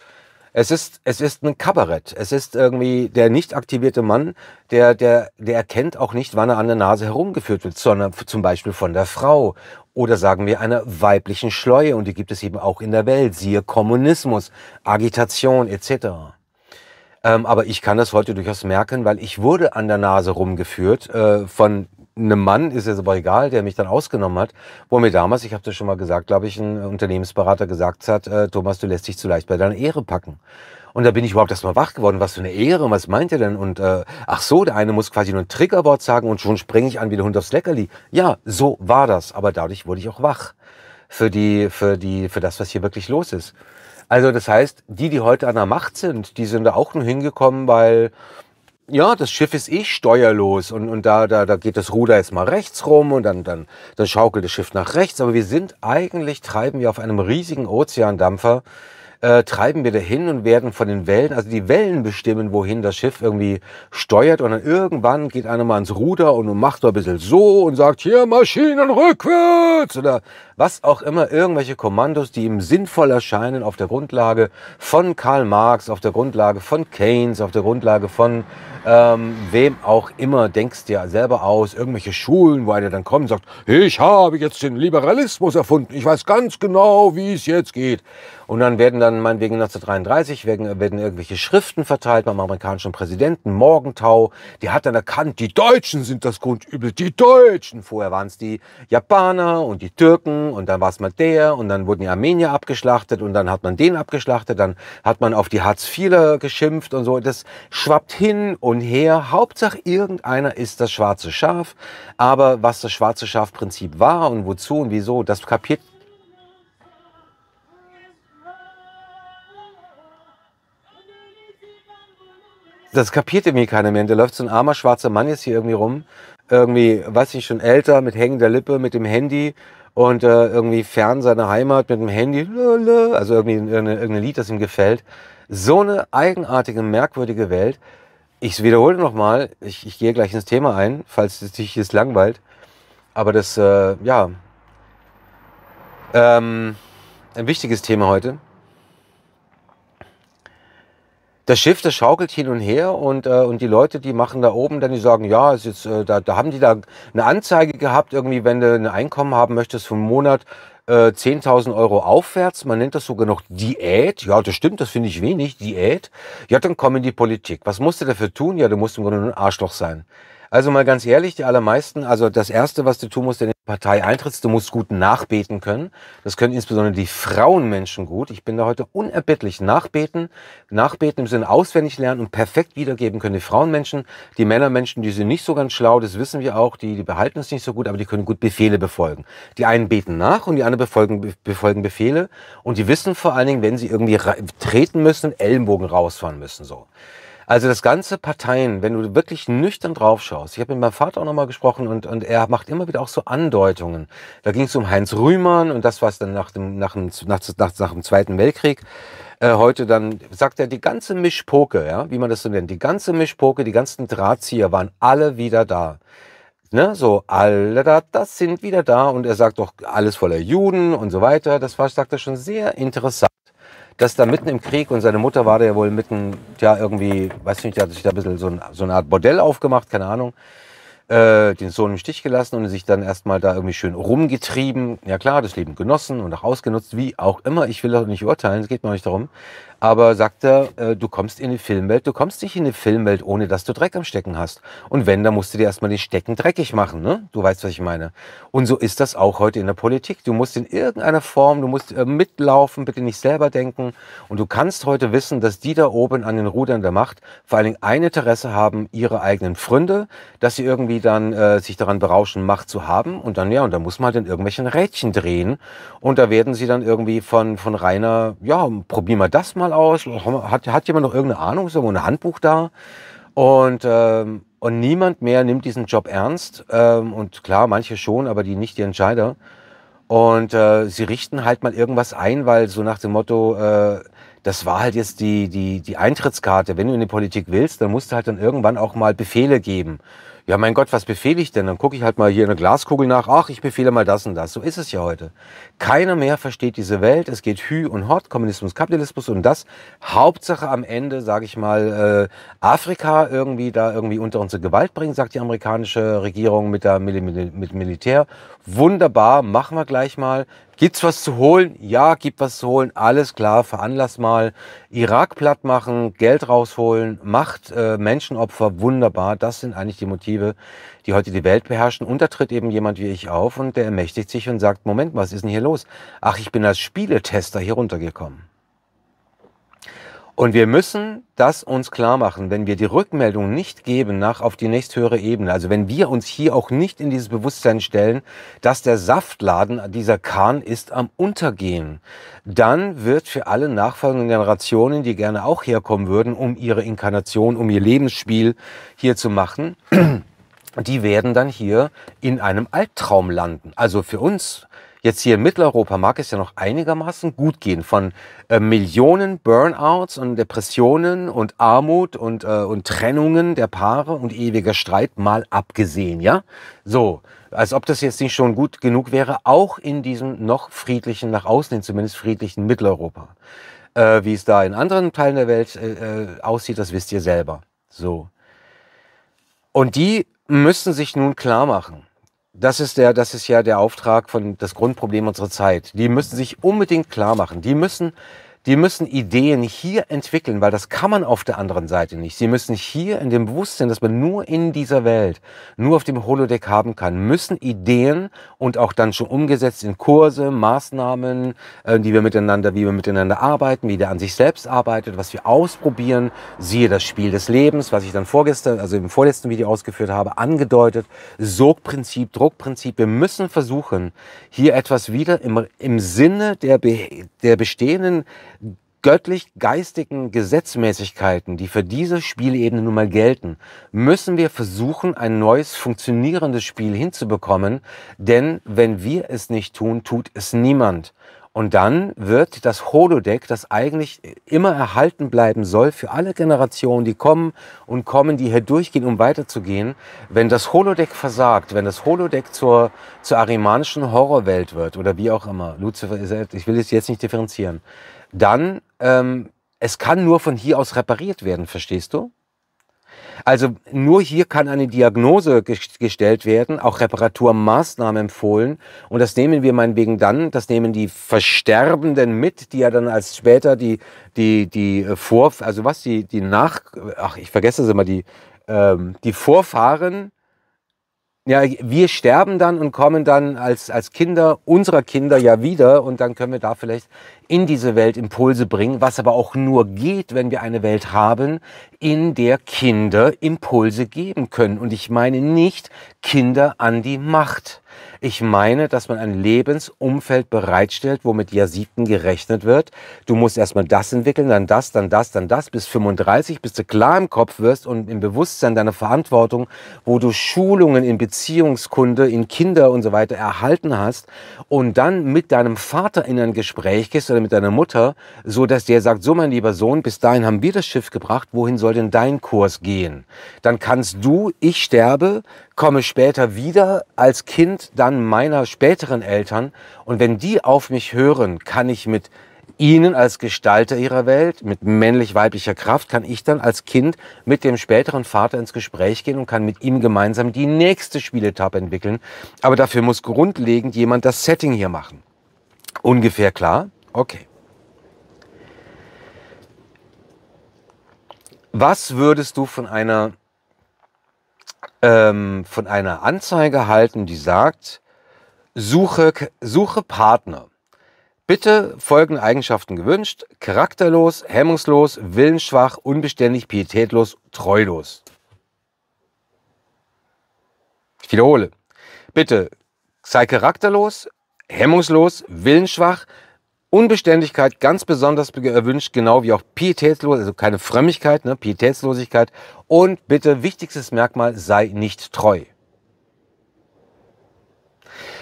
Es ist, es ist ein Kabarett. Es ist irgendwie der nicht aktivierte Mann, der, der, der erkennt auch nicht, wann er an der Nase herumgeführt wird, sondern zum Beispiel von der Frau oder sagen wir einer weiblichen Schleue. Und die gibt es eben auch in der Welt. Siehe Kommunismus, Agitation etc. Ähm, aber ich kann das heute durchaus merken, weil ich wurde an der Nase rumgeführt äh, von einem Mann, ist jetzt aber egal, der mich dann ausgenommen hat, wo mir damals, ich habe das schon mal gesagt, glaube ich, ein äh, Unternehmensberater gesagt hat, äh, Thomas, du lässt dich zu leicht bei deiner Ehre packen. Und da bin ich überhaupt erstmal wach geworden. Was für eine Ehre, was meint er denn? Und äh, ach so, der eine muss quasi nur ein Triggerwort sagen und schon springe ich an wie der Hund aufs Leckerli. Ja, so war das. Aber dadurch wurde ich auch wach für, die, für, die, für das, was hier wirklich los ist. Also das heißt, die, die heute an der Macht sind, die sind da auch nur hingekommen, weil ja, das Schiff ist eh steuerlos und, und da, da, da geht das Ruder jetzt mal rechts rum und dann, dann, dann schaukelt das Schiff nach rechts. Aber wir sind eigentlich, treiben wir auf einem riesigen Ozeandampfer, äh, treiben wir dahin und werden von den Wellen, also die Wellen bestimmen, wohin das Schiff irgendwie steuert. Und dann irgendwann geht einer mal ans Ruder und macht da ein bisschen so und sagt, hier Maschinen rückwärts oder was auch immer, irgendwelche Kommandos, die ihm sinnvoll erscheinen auf der Grundlage von Karl Marx, auf der Grundlage von Keynes, auf der Grundlage von ähm, wem auch immer, denkst du ja selber aus, irgendwelche Schulen, wo einer dann kommt und sagt, ich habe jetzt den Liberalismus erfunden, ich weiß ganz genau, wie es jetzt geht. Und dann werden dann meinetwegen 1933 werden, werden irgendwelche Schriften verteilt beim amerikanischen Präsidenten, Morgenthau, der hat dann erkannt, die Deutschen sind das Grundübel, die Deutschen. Vorher waren es die Japaner und die Türken und dann war es mal der und dann wurden die Armenier abgeschlachtet und dann hat man den abgeschlachtet, dann hat man auf die Hartz-IVer geschimpft und so. Das schwappt hin und und her. Hauptsache irgendeiner ist das schwarze Schaf. Aber was das schwarze Schaf-Prinzip war und wozu und wieso, das kapiert das kapiert irgendwie keiner mehr. Und da läuft so ein armer schwarzer Mann jetzt hier irgendwie rum. Irgendwie, weiß nicht, schon älter, mit hängender Lippe, mit dem Handy und äh, irgendwie fern seiner Heimat mit dem Handy. also irgendwie irgendein, irgendein Lied, das ihm gefällt. So eine eigenartige, merkwürdige Welt ich wiederhole nochmal, ich, ich gehe gleich ins Thema ein, falls es dich jetzt langweilt. Aber das, äh, ja, ähm, ein wichtiges Thema heute. Das Schiff, das schaukelt hin und her und, äh, und die Leute, die machen da oben, dann die sagen, ja, ist jetzt, äh, da, da haben die da eine Anzeige gehabt, irgendwie, wenn du ein Einkommen haben möchtest vom Monat, 10.000 äh, Euro aufwärts, man nennt das sogar noch Diät, ja, das stimmt, das finde ich wenig, Diät, ja, dann komm in die Politik. Was musst du dafür tun? Ja, du musst im Grunde ein Arschloch sein. Also mal ganz ehrlich, die allermeisten, also das Erste, was du tun musst, wenn du in die Partei eintrittst, du musst gut nachbeten können. Das können insbesondere die Frauenmenschen gut. Ich bin da heute unerbittlich. Nachbeten, nachbeten im Sinne auswendig lernen und perfekt wiedergeben können die Frauenmenschen. Die Männermenschen, die sind nicht so ganz schlau, das wissen wir auch, die, die behalten es nicht so gut, aber die können gut Befehle befolgen. Die einen beten nach und die anderen befolgen, befolgen Befehle. Und die wissen vor allen Dingen, wenn sie irgendwie treten müssen, Ellenbogen rausfahren müssen, so. Also das ganze Parteien, wenn du wirklich nüchtern drauf schaust, ich habe mit meinem Vater auch nochmal gesprochen und, und er macht immer wieder auch so Andeutungen. Da ging es um Heinz Rühmann und das, was dann nach dem, nach dem, nach, nach, nach dem Zweiten Weltkrieg äh, heute dann, sagt er, die ganze Mischpoke, ja, wie man das so nennt, die ganze Mischpoke, die ganzen Drahtzieher waren alle wieder da. Ne, so, alle da, das sind wieder da und er sagt doch alles voller Juden und so weiter. Das war, sagt er, schon sehr interessant das da mitten im Krieg und seine Mutter war da ja wohl mitten, ja, irgendwie, weiß nicht, hat sich da ein bisschen so, ein, so eine Art Bordell aufgemacht, keine Ahnung, äh, den Sohn im Stich gelassen und sich dann erstmal da irgendwie schön rumgetrieben. Ja klar, das Leben genossen und auch ausgenutzt, wie auch immer, ich will auch nicht urteilen, es geht mir auch nicht darum. Aber sagt er, äh, du kommst in die Filmwelt, du kommst nicht in die Filmwelt, ohne dass du Dreck am Stecken hast. Und wenn, dann musst du dir erstmal den Stecken dreckig machen. Ne? Du weißt, was ich meine. Und so ist das auch heute in der Politik. Du musst in irgendeiner Form, du musst äh, mitlaufen, bitte nicht selber denken. Und du kannst heute wissen, dass die da oben an den Rudern der Macht vor allen Dingen ein Interesse haben, ihre eigenen Fründe, dass sie irgendwie dann äh, sich daran berauschen, Macht zu haben. Und dann, ja, und dann muss man halt in irgendwelchen Rädchen drehen. Und da werden sie dann irgendwie von, von Rainer, ja, probier mal das mal mal aus? Hat, hat jemand noch irgendeine Ahnung? Ist irgendwo ein Handbuch da? Und, ähm, und niemand mehr nimmt diesen Job ernst. Ähm, und klar, manche schon, aber die nicht die Entscheider. Und äh, sie richten halt mal irgendwas ein, weil so nach dem Motto, äh, das war halt jetzt die, die, die Eintrittskarte. Wenn du in die Politik willst, dann musst du halt dann irgendwann auch mal Befehle geben. Ja, mein Gott, was befehle ich denn? Dann gucke ich halt mal hier in eine Glaskugel nach. Ach, ich befehle mal das und das. So ist es ja heute. Keiner mehr versteht diese Welt. Es geht Hü und Hort, Kommunismus, Kapitalismus und das. Hauptsache am Ende, sage ich mal, äh, Afrika irgendwie da irgendwie unter unsere Gewalt bringen, sagt die amerikanische Regierung mit der Mil Mil mit Militär. Wunderbar, machen wir gleich mal. Gibt's was zu holen? Ja, gibt was zu holen. Alles klar, veranlass mal. Irak platt machen, Geld rausholen, Macht, äh, Menschenopfer, wunderbar. Das sind eigentlich die Motive, die heute die Welt beherrschen. Und da tritt eben jemand wie ich auf und der ermächtigt sich und sagt, Moment, was ist denn hier los? Ach, ich bin als Spieletester hier runtergekommen. Und wir müssen das uns klar machen, wenn wir die Rückmeldung nicht geben nach auf die nächsthöhere Ebene, also wenn wir uns hier auch nicht in dieses Bewusstsein stellen, dass der Saftladen, dieser Kahn ist am Untergehen, dann wird für alle nachfolgenden Generationen, die gerne auch herkommen würden, um ihre Inkarnation, um ihr Lebensspiel hier zu machen, die werden dann hier in einem Albtraum landen. Also für uns jetzt hier in Mitteleuropa mag es ja noch einigermaßen gut gehen von äh, Millionen Burnouts und Depressionen und Armut und, äh, und Trennungen der Paare und ewiger Streit mal abgesehen, ja? So, als ob das jetzt nicht schon gut genug wäre, auch in diesem noch friedlichen, nach außen hin zumindest friedlichen Mitteleuropa. Äh, wie es da in anderen Teilen der Welt äh, äh, aussieht, das wisst ihr selber. So. Und die müssen sich nun klar machen, das ist, der, das ist ja der Auftrag von das Grundproblem unserer Zeit. Die müssen sich unbedingt klar machen. Die müssen Sie müssen Ideen hier entwickeln, weil das kann man auf der anderen Seite nicht. Sie müssen hier in dem Bewusstsein, dass man nur in dieser Welt, nur auf dem Holodeck haben kann, müssen Ideen und auch dann schon umgesetzt in Kurse, Maßnahmen, äh, die wir miteinander, wie wir miteinander arbeiten, wie der an sich selbst arbeitet, was wir ausprobieren, siehe das Spiel des Lebens, was ich dann vorgestern, also im vorletzten Video ausgeführt habe, angedeutet, Sogprinzip, Druckprinzip. Wir müssen versuchen, hier etwas wieder im, im Sinne der, der bestehenden göttlich-geistigen Gesetzmäßigkeiten, die für diese Spielebene nun mal gelten, müssen wir versuchen, ein neues, funktionierendes Spiel hinzubekommen. Denn wenn wir es nicht tun, tut es niemand. Und dann wird das Holodeck, das eigentlich immer erhalten bleiben soll für alle Generationen, die kommen und kommen, die hier durchgehen, um weiterzugehen, wenn das Holodeck versagt, wenn das Holodeck zur, zur arimanischen Horrorwelt wird oder wie auch immer, Lucifer ist, ich will es jetzt nicht differenzieren, dann ähm, es kann nur von hier aus repariert werden, verstehst du? Also nur hier kann eine Diagnose gestellt werden, auch Reparaturmaßnahmen empfohlen. Und das nehmen wir meinetwegen dann, das nehmen die Versterbenden mit, die ja dann als später die, die, die äh, Vor, also was, die, die Nach, ach, ich vergesse es immer, die, ähm, die Vorfahren ja, wir sterben dann und kommen dann als, als Kinder unserer Kinder ja wieder und dann können wir da vielleicht in diese Welt Impulse bringen, was aber auch nur geht, wenn wir eine Welt haben, in der Kinder Impulse geben können. Und ich meine nicht Kinder an die Macht. Ich meine, dass man ein Lebensumfeld bereitstellt, womit Jasiten gerechnet wird. Du musst erstmal das entwickeln, dann das, dann das, dann das, bis 35, bis du klar im Kopf wirst und im Bewusstsein deiner Verantwortung, wo du Schulungen in Beziehungskunde, in Kinder und so weiter erhalten hast und dann mit deinem Vater in ein Gespräch gehst oder mit deiner Mutter, so dass der sagt, so mein lieber Sohn, bis dahin haben wir das Schiff gebracht, wohin soll denn dein Kurs gehen? Dann kannst du, ich sterbe, komme später wieder als Kind dann meiner späteren Eltern und wenn die auf mich hören, kann ich mit ihnen als Gestalter ihrer Welt, mit männlich-weiblicher Kraft, kann ich dann als Kind mit dem späteren Vater ins Gespräch gehen und kann mit ihm gemeinsam die nächste Spieletappe entwickeln. Aber dafür muss grundlegend jemand das Setting hier machen. Ungefähr klar? Okay. Was würdest du von einer ähm, von einer Anzeige halten, die sagt, suche, suche Partner. Bitte folgende Eigenschaften gewünscht. Charakterlos, hemmungslos, willensschwach, unbeständig, pietätlos, treulos. Ich wiederhole. Bitte sei charakterlos, hemmungslos, willensschwach, Unbeständigkeit ganz besonders erwünscht, genau wie auch Pietätslosigkeit, also keine Frömmigkeit, ne, Pietätslosigkeit. Und bitte, wichtigstes Merkmal, sei nicht treu.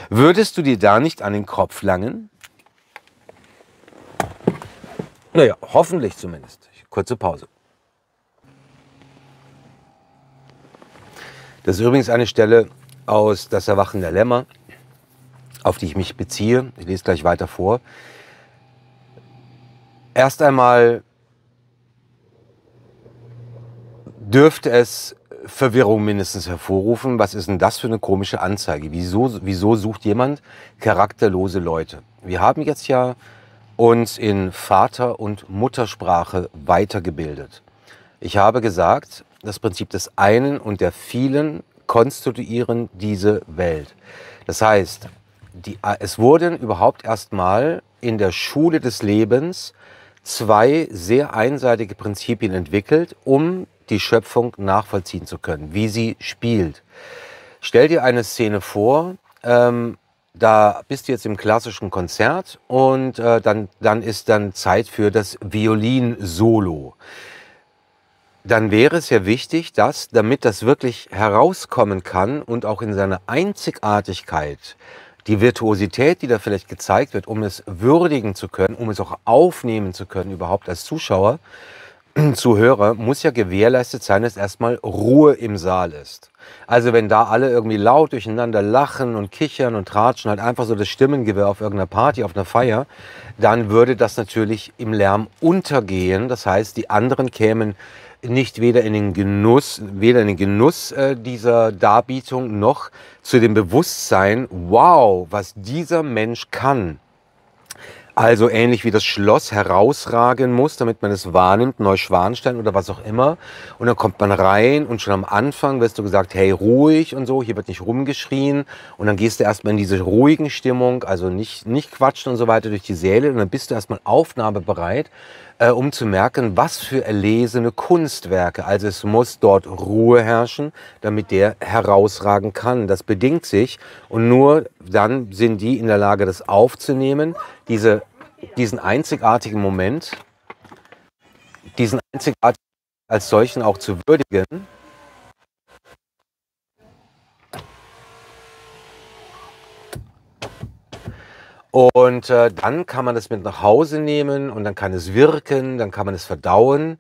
Würdest du dir da nicht an den Kopf langen? Naja, hoffentlich zumindest. Kurze Pause. Das ist übrigens eine Stelle aus Das Erwachen der Lämmer, auf die ich mich beziehe. Ich lese gleich weiter vor. Erst einmal dürfte es Verwirrung mindestens hervorrufen. Was ist denn das für eine komische Anzeige? Wieso, wieso sucht jemand charakterlose Leute? Wir haben jetzt ja uns in Vater- und Muttersprache weitergebildet. Ich habe gesagt, das Prinzip des einen und der vielen konstituieren diese Welt. Das heißt, die, es wurden überhaupt erstmal in der Schule des Lebens zwei sehr einseitige Prinzipien entwickelt, um die Schöpfung nachvollziehen zu können, wie sie spielt. Stell dir eine Szene vor, ähm, da bist du jetzt im klassischen Konzert und äh, dann, dann ist dann Zeit für das Violinsolo. Dann wäre es ja wichtig, dass, damit das wirklich herauskommen kann und auch in seiner Einzigartigkeit die Virtuosität, die da vielleicht gezeigt wird, um es würdigen zu können, um es auch aufnehmen zu können, überhaupt als Zuschauer, Zuhörer, muss ja gewährleistet sein, dass erstmal Ruhe im Saal ist. Also wenn da alle irgendwie laut durcheinander lachen und kichern und tratschen, halt einfach so das Stimmengewehr auf irgendeiner Party, auf einer Feier, dann würde das natürlich im Lärm untergehen. Das heißt, die anderen kämen nicht weder in den Genuss, weder in den Genuss äh, dieser Darbietung noch zu dem Bewusstsein, wow, was dieser Mensch kann. Also ähnlich wie das Schloss herausragen muss, damit man es wahrnimmt, Neuschwanstein oder was auch immer. Und dann kommt man rein und schon am Anfang wirst du gesagt, hey, ruhig und so, hier wird nicht rumgeschrien. Und dann gehst du erstmal in diese ruhigen Stimmung, also nicht, nicht quatschen und so weiter durch die Säle. Und dann bist du erstmal aufnahmebereit äh, um zu merken, was für erlesene Kunstwerke. Also es muss dort Ruhe herrschen, damit der herausragen kann. Das bedingt sich und nur dann sind die in der Lage, das aufzunehmen, diese, diesen einzigartigen Moment, diesen einzigartigen Moment als solchen auch zu würdigen Und äh, dann kann man das mit nach Hause nehmen und dann kann es wirken, dann kann man es verdauen.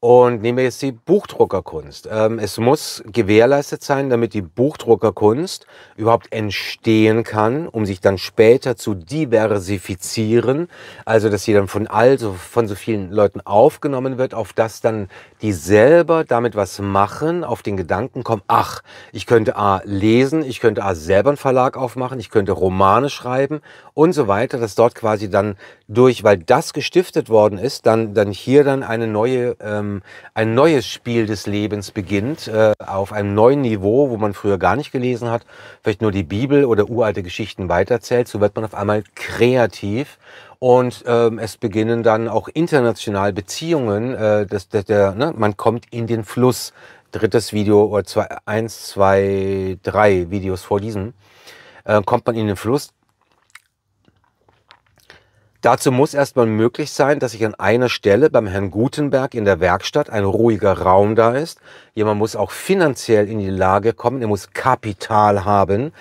Und nehmen wir jetzt die Buchdruckerkunst. Ähm, es muss gewährleistet sein, damit die Buchdruckerkunst überhaupt entstehen kann, um sich dann später zu diversifizieren. Also, dass sie dann von all so, von so vielen Leuten aufgenommen wird, auf das dann die selber damit was machen, auf den Gedanken kommen, ach, ich könnte A lesen, ich könnte A selber einen Verlag aufmachen, ich könnte Romane schreiben und so weiter, dass dort quasi dann durch, weil das gestiftet worden ist, dann, dann hier dann eine neue, ähm, ähm, ein neues Spiel des Lebens beginnt, äh, auf einem neuen Niveau, wo man früher gar nicht gelesen hat, vielleicht nur die Bibel oder uralte Geschichten weiterzählt, so wird man auf einmal kreativ und ähm, es beginnen dann auch international Beziehungen, äh, das, der, der, ne? man kommt in den Fluss. Drittes Video oder zwei, eins, zwei, drei Videos vor diesem äh, kommt man in den Fluss, Dazu muss erstmal möglich sein, dass ich an einer Stelle beim Herrn Gutenberg in der Werkstatt ein ruhiger Raum da ist. Jemand muss auch finanziell in die Lage kommen, er muss Kapital haben.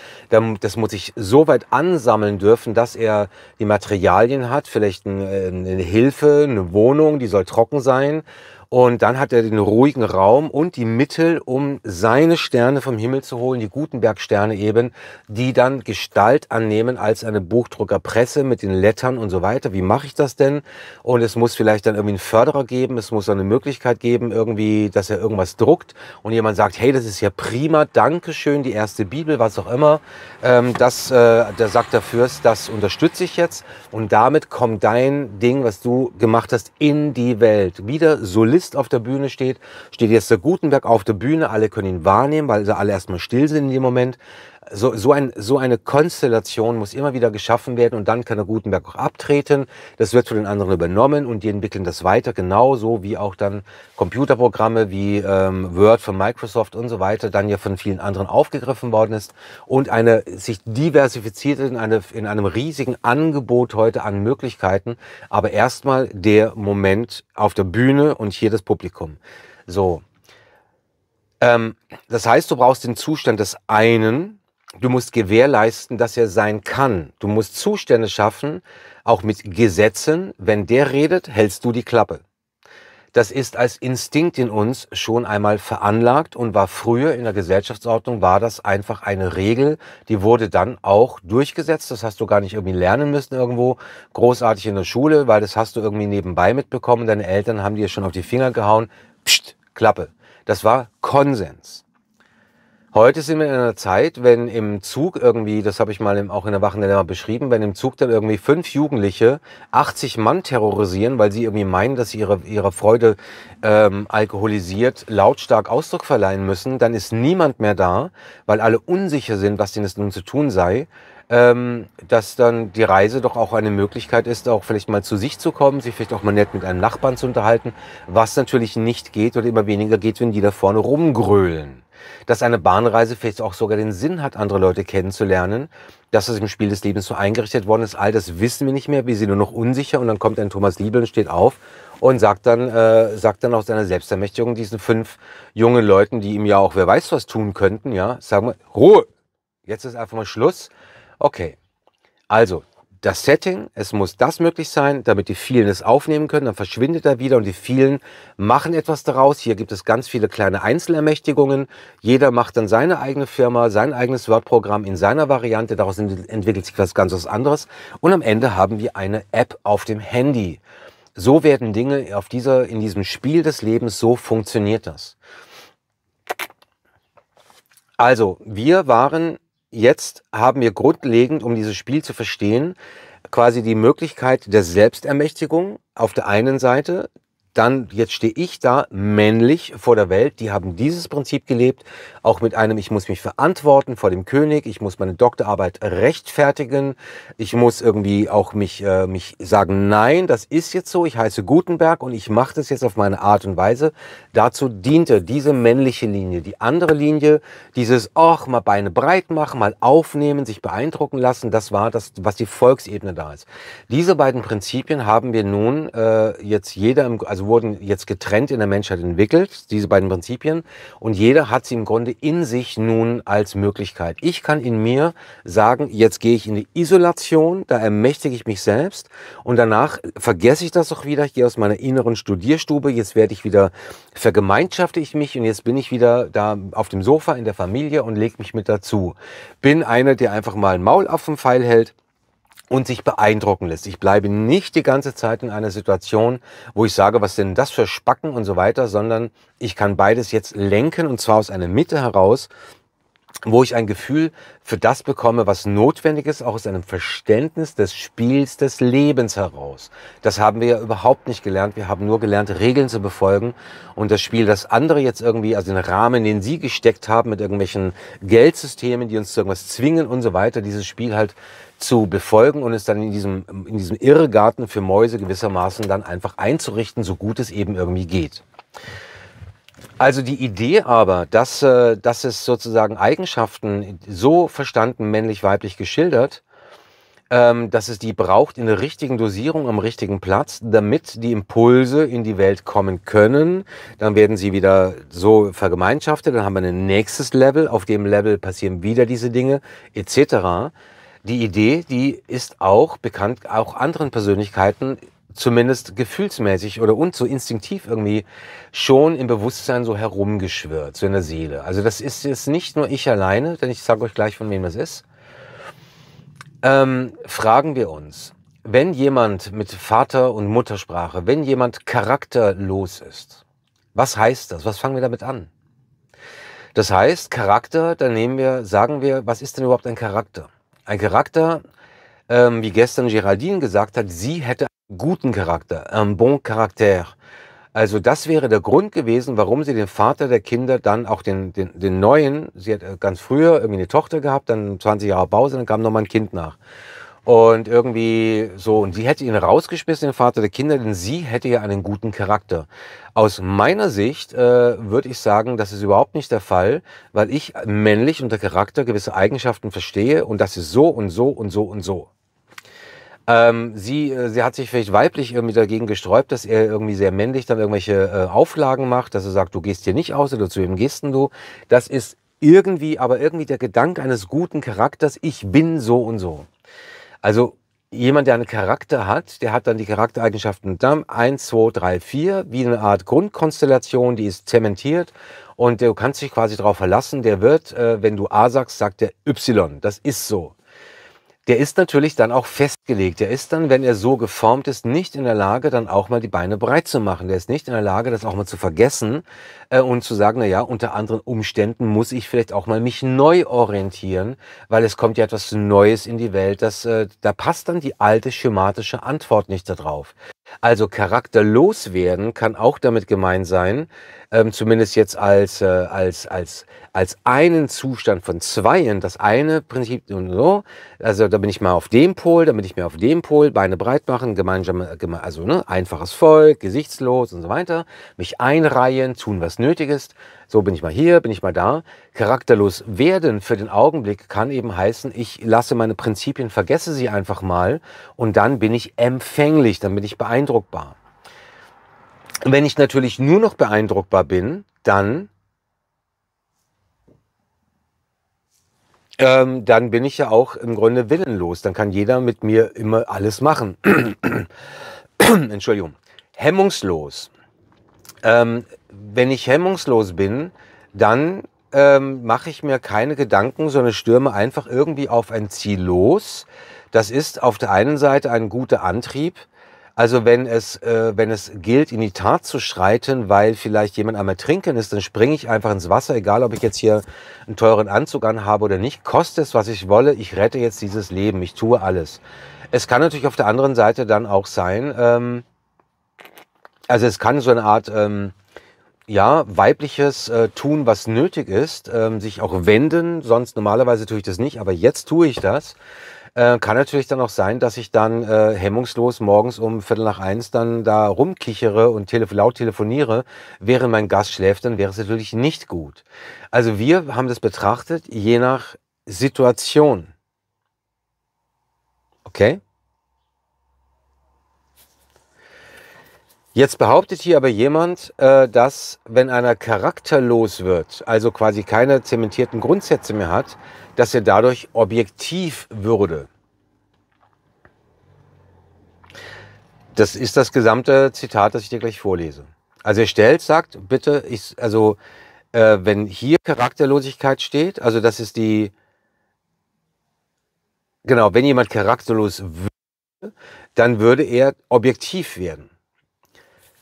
Das muss ich so weit ansammeln dürfen, dass er die Materialien hat, vielleicht äh, eine Hilfe, eine Wohnung, die soll trocken sein und dann hat er den ruhigen Raum und die Mittel, um seine Sterne vom Himmel zu holen, die Gutenberg-Sterne eben, die dann Gestalt annehmen als eine Buchdruckerpresse mit den Lettern und so weiter. Wie mache ich das denn? Und es muss vielleicht dann irgendwie einen Förderer geben, es muss eine Möglichkeit geben, irgendwie, dass er irgendwas druckt und jemand sagt, hey, das ist ja prima, danke schön, die erste Bibel, was auch immer. Ähm, das, äh, der sagt der Fürst, das unterstütze ich jetzt. Und damit kommt dein Ding, was du gemacht hast, in die Welt. Wieder solid Solist auf der Bühne steht, steht jetzt der Gutenberg auf der Bühne, alle können ihn wahrnehmen, weil sie alle erstmal still sind in dem Moment so, so, ein, so eine Konstellation muss immer wieder geschaffen werden und dann kann der Gutenberg auch abtreten. Das wird von den anderen übernommen und die entwickeln das weiter, genauso wie auch dann Computerprogramme wie ähm, Word von Microsoft und so weiter dann ja von vielen anderen aufgegriffen worden ist und eine sich diversifizierte in, eine, in einem riesigen Angebot heute an Möglichkeiten, aber erstmal der Moment auf der Bühne und hier das Publikum. So. Ähm, das heißt, du brauchst den Zustand des einen, Du musst gewährleisten, dass er sein kann. Du musst Zustände schaffen, auch mit Gesetzen. Wenn der redet, hältst du die Klappe. Das ist als Instinkt in uns schon einmal veranlagt und war früher in der Gesellschaftsordnung, war das einfach eine Regel, die wurde dann auch durchgesetzt. Das hast du gar nicht irgendwie lernen müssen irgendwo, großartig in der Schule, weil das hast du irgendwie nebenbei mitbekommen. Deine Eltern haben dir schon auf die Finger gehauen. Psst, Klappe. Das war Konsens. Heute sind wir in einer Zeit, wenn im Zug irgendwie, das habe ich mal im, auch in der Wachendilemma beschrieben, wenn im Zug dann irgendwie fünf Jugendliche 80 Mann terrorisieren, weil sie irgendwie meinen, dass sie ihre, ihre Freude ähm, alkoholisiert lautstark Ausdruck verleihen müssen, dann ist niemand mehr da, weil alle unsicher sind, was denn es nun zu tun sei. Ähm, dass dann die Reise doch auch eine Möglichkeit ist, auch vielleicht mal zu sich zu kommen, sich vielleicht auch mal nett mit einem Nachbarn zu unterhalten, was natürlich nicht geht oder immer weniger geht, wenn die da vorne rumgrölen dass eine Bahnreise vielleicht auch sogar den Sinn hat, andere Leute kennenzulernen, dass es im Spiel des Lebens so eingerichtet worden ist. All das wissen wir nicht mehr, wir sind nur noch unsicher und dann kommt ein Thomas Liebel und steht auf und sagt dann, äh, sagt dann aus seiner Selbstermächtigung diesen fünf jungen Leuten, die ihm ja auch wer weiß was tun könnten, ja, sagen wir, Ruhe, jetzt ist einfach mal Schluss. Okay, also das Setting, es muss das möglich sein, damit die vielen es aufnehmen können, dann verschwindet er wieder und die vielen machen etwas daraus. Hier gibt es ganz viele kleine Einzelermächtigungen. Jeder macht dann seine eigene Firma, sein eigenes Word-Programm in seiner Variante, daraus entwickelt sich was ganz was anderes und am Ende haben wir eine App auf dem Handy. So werden Dinge auf dieser, in diesem Spiel des Lebens, so funktioniert das. Also, wir waren jetzt haben wir grundlegend, um dieses Spiel zu verstehen, quasi die Möglichkeit der Selbstermächtigung auf der einen Seite, dann jetzt stehe ich da männlich vor der Welt. Die haben dieses Prinzip gelebt, auch mit einem, ich muss mich verantworten vor dem König, ich muss meine Doktorarbeit rechtfertigen, ich muss irgendwie auch mich, äh, mich sagen, nein, das ist jetzt so, ich heiße Gutenberg und ich mache das jetzt auf meine Art und Weise. Dazu diente diese männliche Linie. Die andere Linie, dieses, ach, mal Beine breit machen, mal aufnehmen, sich beeindrucken lassen, das war das, was die Volksebene da ist. Diese beiden Prinzipien haben wir nun äh, jetzt jeder, im, also wurden jetzt getrennt in der Menschheit entwickelt, diese beiden Prinzipien. Und jeder hat sie im Grunde in sich nun als Möglichkeit. Ich kann in mir sagen, jetzt gehe ich in die Isolation, da ermächtige ich mich selbst. Und danach vergesse ich das auch wieder. Ich gehe aus meiner inneren Studierstube. Jetzt werde ich wieder, vergemeinschafte ich mich und jetzt bin ich wieder da auf dem Sofa in der Familie und lege mich mit dazu. Bin einer, der einfach mal einen Maul auf dem Pfeil hält und sich beeindrucken lässt. Ich bleibe nicht die ganze Zeit in einer Situation, wo ich sage, was denn das für Spacken und so weiter, sondern ich kann beides jetzt lenken und zwar aus einer Mitte heraus, wo ich ein Gefühl für das bekomme, was notwendig ist, auch aus einem Verständnis des Spiels des Lebens heraus. Das haben wir ja überhaupt nicht gelernt. Wir haben nur gelernt, Regeln zu befolgen und das Spiel, das andere jetzt irgendwie, also den Rahmen, den sie gesteckt haben mit irgendwelchen Geldsystemen, die uns zu irgendwas zwingen und so weiter, dieses Spiel halt zu befolgen und es dann in diesem, in diesem Irrgarten für Mäuse gewissermaßen dann einfach einzurichten, so gut es eben irgendwie geht. Also die Idee aber, dass, äh, dass es sozusagen Eigenschaften so verstanden männlich-weiblich geschildert, ähm, dass es die braucht in der richtigen Dosierung am richtigen Platz, damit die Impulse in die Welt kommen können. Dann werden sie wieder so vergemeinschaftet, dann haben wir ein nächstes Level, auf dem Level passieren wieder diese Dinge etc die Idee, die ist auch bekannt, auch anderen Persönlichkeiten, zumindest gefühlsmäßig oder und so instinktiv irgendwie schon im Bewusstsein so herumgeschwirrt, so in der Seele. Also das ist jetzt nicht nur ich alleine, denn ich sage euch gleich, von wem das ist. Ähm, fragen wir uns, wenn jemand mit Vater- und Muttersprache, wenn jemand charakterlos ist, was heißt das? Was fangen wir damit an? Das heißt, Charakter, da nehmen wir, sagen wir, was ist denn überhaupt ein Charakter? Ein Charakter, ähm, wie gestern Geraldine gesagt hat, sie hätte einen guten Charakter, einen bon Charakter. Also das wäre der Grund gewesen, warum sie den Vater der Kinder dann auch den, den, den neuen, sie hat äh, ganz früher irgendwie eine Tochter gehabt, dann 20 Jahre Pause, dann kam nochmal ein Kind nach. Und irgendwie so, und sie hätte ihn rausgeschmissen, den Vater der Kinder, denn sie hätte ja einen guten Charakter. Aus meiner Sicht äh, würde ich sagen, das ist überhaupt nicht der Fall, weil ich männlich unter Charakter gewisse Eigenschaften verstehe und das ist so und so und so und so. Ähm, sie, äh, sie hat sich vielleicht weiblich irgendwie dagegen gesträubt, dass er irgendwie sehr männlich dann irgendwelche äh, Auflagen macht, dass er sagt, du gehst hier nicht aus oder zu wem gehst denn du. Das ist irgendwie, aber irgendwie der Gedanke eines guten Charakters, ich bin so und so. Also jemand, der einen Charakter hat, der hat dann die Charaktereigenschaften Damm 1, 2, 3, 4, wie eine Art Grundkonstellation, die ist zementiert und du kannst dich quasi darauf verlassen, der wird, äh, wenn du A sagst, sagt der Y. Das ist so der ist natürlich dann auch festgelegt. Der ist dann, wenn er so geformt ist, nicht in der Lage, dann auch mal die Beine breit zu machen. Der ist nicht in der Lage, das auch mal zu vergessen äh, und zu sagen, na ja, unter anderen Umständen muss ich vielleicht auch mal mich neu orientieren, weil es kommt ja etwas Neues in die Welt. Das, äh, da passt dann die alte schematische Antwort nicht darauf. Also charakterlos werden kann auch damit gemeint sein, ähm, zumindest jetzt als, äh, als, als, als einen Zustand von Zweien, das eine Prinzip und so, also da bin ich mal auf dem Pol, da bin ich mir auf dem Pol, Beine breit machen, gemeinsam, also ne, einfaches Volk, gesichtslos und so weiter, mich einreihen, tun was nötig ist, so bin ich mal hier, bin ich mal da. Charakterlos werden für den Augenblick kann eben heißen, ich lasse meine Prinzipien, vergesse sie einfach mal und dann bin ich empfänglich, dann bin ich beeindruckbar. Wenn ich natürlich nur noch beeindruckbar bin, dann Ähm, dann bin ich ja auch im Grunde willenlos. Dann kann jeder mit mir immer alles machen. Entschuldigung. Hemmungslos. Ähm, wenn ich hemmungslos bin, dann ähm, mache ich mir keine Gedanken, sondern stürme einfach irgendwie auf ein Ziel los. Das ist auf der einen Seite ein guter Antrieb. Also wenn es, äh, wenn es gilt, in die Tat zu schreiten, weil vielleicht jemand am Ertrinken ist, dann springe ich einfach ins Wasser, egal ob ich jetzt hier einen teuren Anzug anhabe oder nicht. Koste es, was ich wolle, ich rette jetzt dieses Leben, ich tue alles. Es kann natürlich auf der anderen Seite dann auch sein, ähm, also es kann so eine Art... Ähm, ja, weibliches äh, tun, was nötig ist, ähm, sich auch wenden, sonst normalerweise tue ich das nicht, aber jetzt tue ich das. Äh, kann natürlich dann auch sein, dass ich dann äh, hemmungslos morgens um Viertel nach eins dann da rumkichere und telef laut telefoniere, während mein Gast schläft, dann wäre es natürlich nicht gut. Also wir haben das betrachtet, je nach Situation. Okay? Jetzt behauptet hier aber jemand, äh, dass wenn einer charakterlos wird, also quasi keine zementierten Grundsätze mehr hat, dass er dadurch objektiv würde. Das ist das gesamte Zitat, das ich dir gleich vorlese. Also er stellt, sagt, bitte, ich, also äh, wenn hier Charakterlosigkeit steht, also das ist die, genau, wenn jemand charakterlos würde, dann würde er objektiv werden.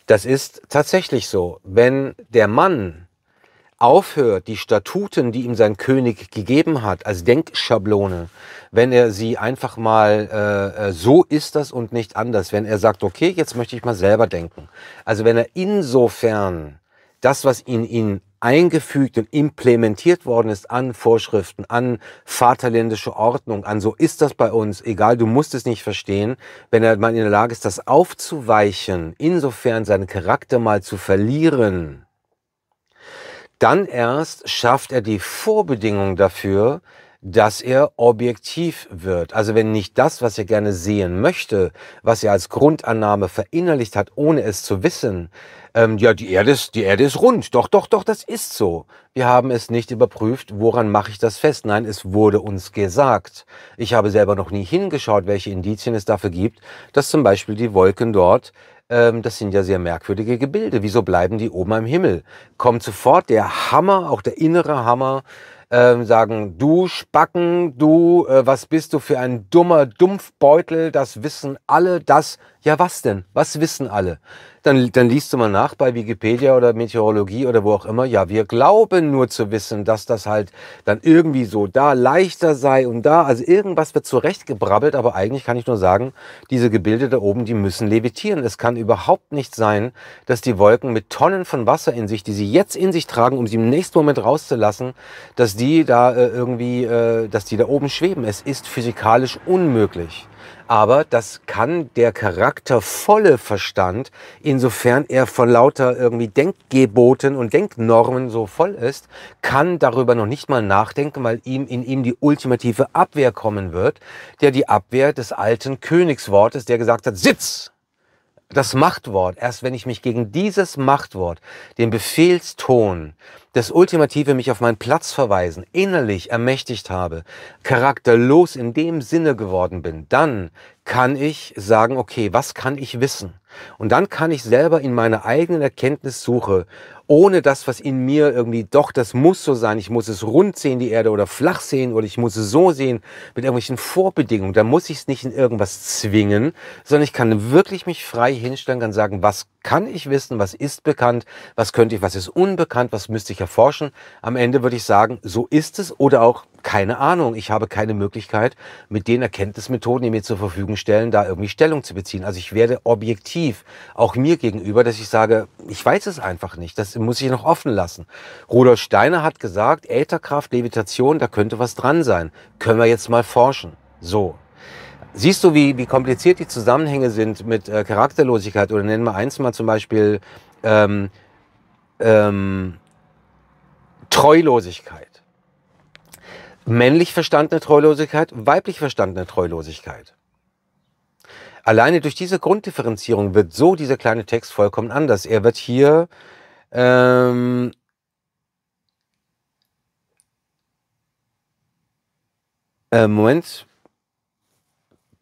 Das ist tatsächlich so. Wenn der Mann aufhört, die Statuten, die ihm sein König gegeben hat, als Denkschablone, wenn er sie einfach mal äh, äh so ist das und nicht anders, wenn er sagt, okay, jetzt möchte ich mal selber denken. Also wenn er insofern das, was ihn, ihn eingefügt und implementiert worden ist an Vorschriften, an vaterländische Ordnung, an so ist das bei uns, egal, du musst es nicht verstehen, wenn er mal in der Lage ist, das aufzuweichen, insofern seinen Charakter mal zu verlieren, dann erst schafft er die Vorbedingungen dafür, dass er objektiv wird. Also wenn nicht das, was er gerne sehen möchte, was er als Grundannahme verinnerlicht hat, ohne es zu wissen, ähm, ja, die Erde, ist, die Erde ist rund, doch, doch, doch, das ist so. Wir haben es nicht überprüft, woran mache ich das fest? Nein, es wurde uns gesagt. Ich habe selber noch nie hingeschaut, welche Indizien es dafür gibt, dass zum Beispiel die Wolken dort ähm, das sind ja sehr merkwürdige Gebilde. Wieso bleiben die oben am Himmel? Kommt sofort der Hammer, auch der innere Hammer ähm, sagen, du Spacken, du, äh, was bist du für ein dummer Dumpfbeutel, das wissen alle, das ja, was denn? Was wissen alle? Dann, dann liest du mal nach bei Wikipedia oder Meteorologie oder wo auch immer. Ja, wir glauben nur zu wissen, dass das halt dann irgendwie so da leichter sei und da. Also irgendwas wird zurechtgebrabbelt, aber eigentlich kann ich nur sagen, diese Gebilde da oben, die müssen levitieren. Es kann überhaupt nicht sein, dass die Wolken mit Tonnen von Wasser in sich, die sie jetzt in sich tragen, um sie im nächsten Moment rauszulassen, dass die da äh, irgendwie, äh, dass die da oben schweben. Es ist physikalisch unmöglich. Aber das kann der charaktervolle Verstand, insofern er von lauter irgendwie Denkgeboten und Denknormen so voll ist, kann darüber noch nicht mal nachdenken, weil ihm in ihm die ultimative Abwehr kommen wird, der die Abwehr des alten Königswortes, der gesagt hat, Sitz! Das Machtwort, erst wenn ich mich gegen dieses Machtwort, den Befehlston, das Ultimative mich auf meinen Platz verweisen, innerlich ermächtigt habe, charakterlos in dem Sinne geworden bin, dann kann ich sagen, okay, was kann ich wissen? Und dann kann ich selber in meiner eigenen Erkenntnissuche, ohne das, was in mir irgendwie, doch, das muss so sein, ich muss es rund sehen, die Erde, oder flach sehen, oder ich muss es so sehen, mit irgendwelchen Vorbedingungen, da muss ich es nicht in irgendwas zwingen, sondern ich kann wirklich mich frei hinstellen, kann sagen, was kann ich wissen, was ist bekannt, was könnte ich, was ist unbekannt, was müsste ich erforschen. Am Ende würde ich sagen, so ist es oder auch keine Ahnung. Ich habe keine Möglichkeit, mit den Erkenntnismethoden, die mir zur Verfügung stellen, da irgendwie Stellung zu beziehen. Also ich werde objektiv, auch mir gegenüber, dass ich sage, ich weiß es einfach nicht. Das muss ich noch offen lassen. Rudolf Steiner hat gesagt, Ätherkraft, Levitation, da könnte was dran sein. Können wir jetzt mal forschen. So, siehst du, wie, wie kompliziert die Zusammenhänge sind mit äh, Charakterlosigkeit oder nennen wir eins mal zum Beispiel ähm, ähm, Treulosigkeit. Männlich verstandene Treulosigkeit, weiblich verstandene Treulosigkeit. Alleine durch diese Grunddifferenzierung wird so dieser kleine Text vollkommen anders. Er wird hier ähm, äh, Moment,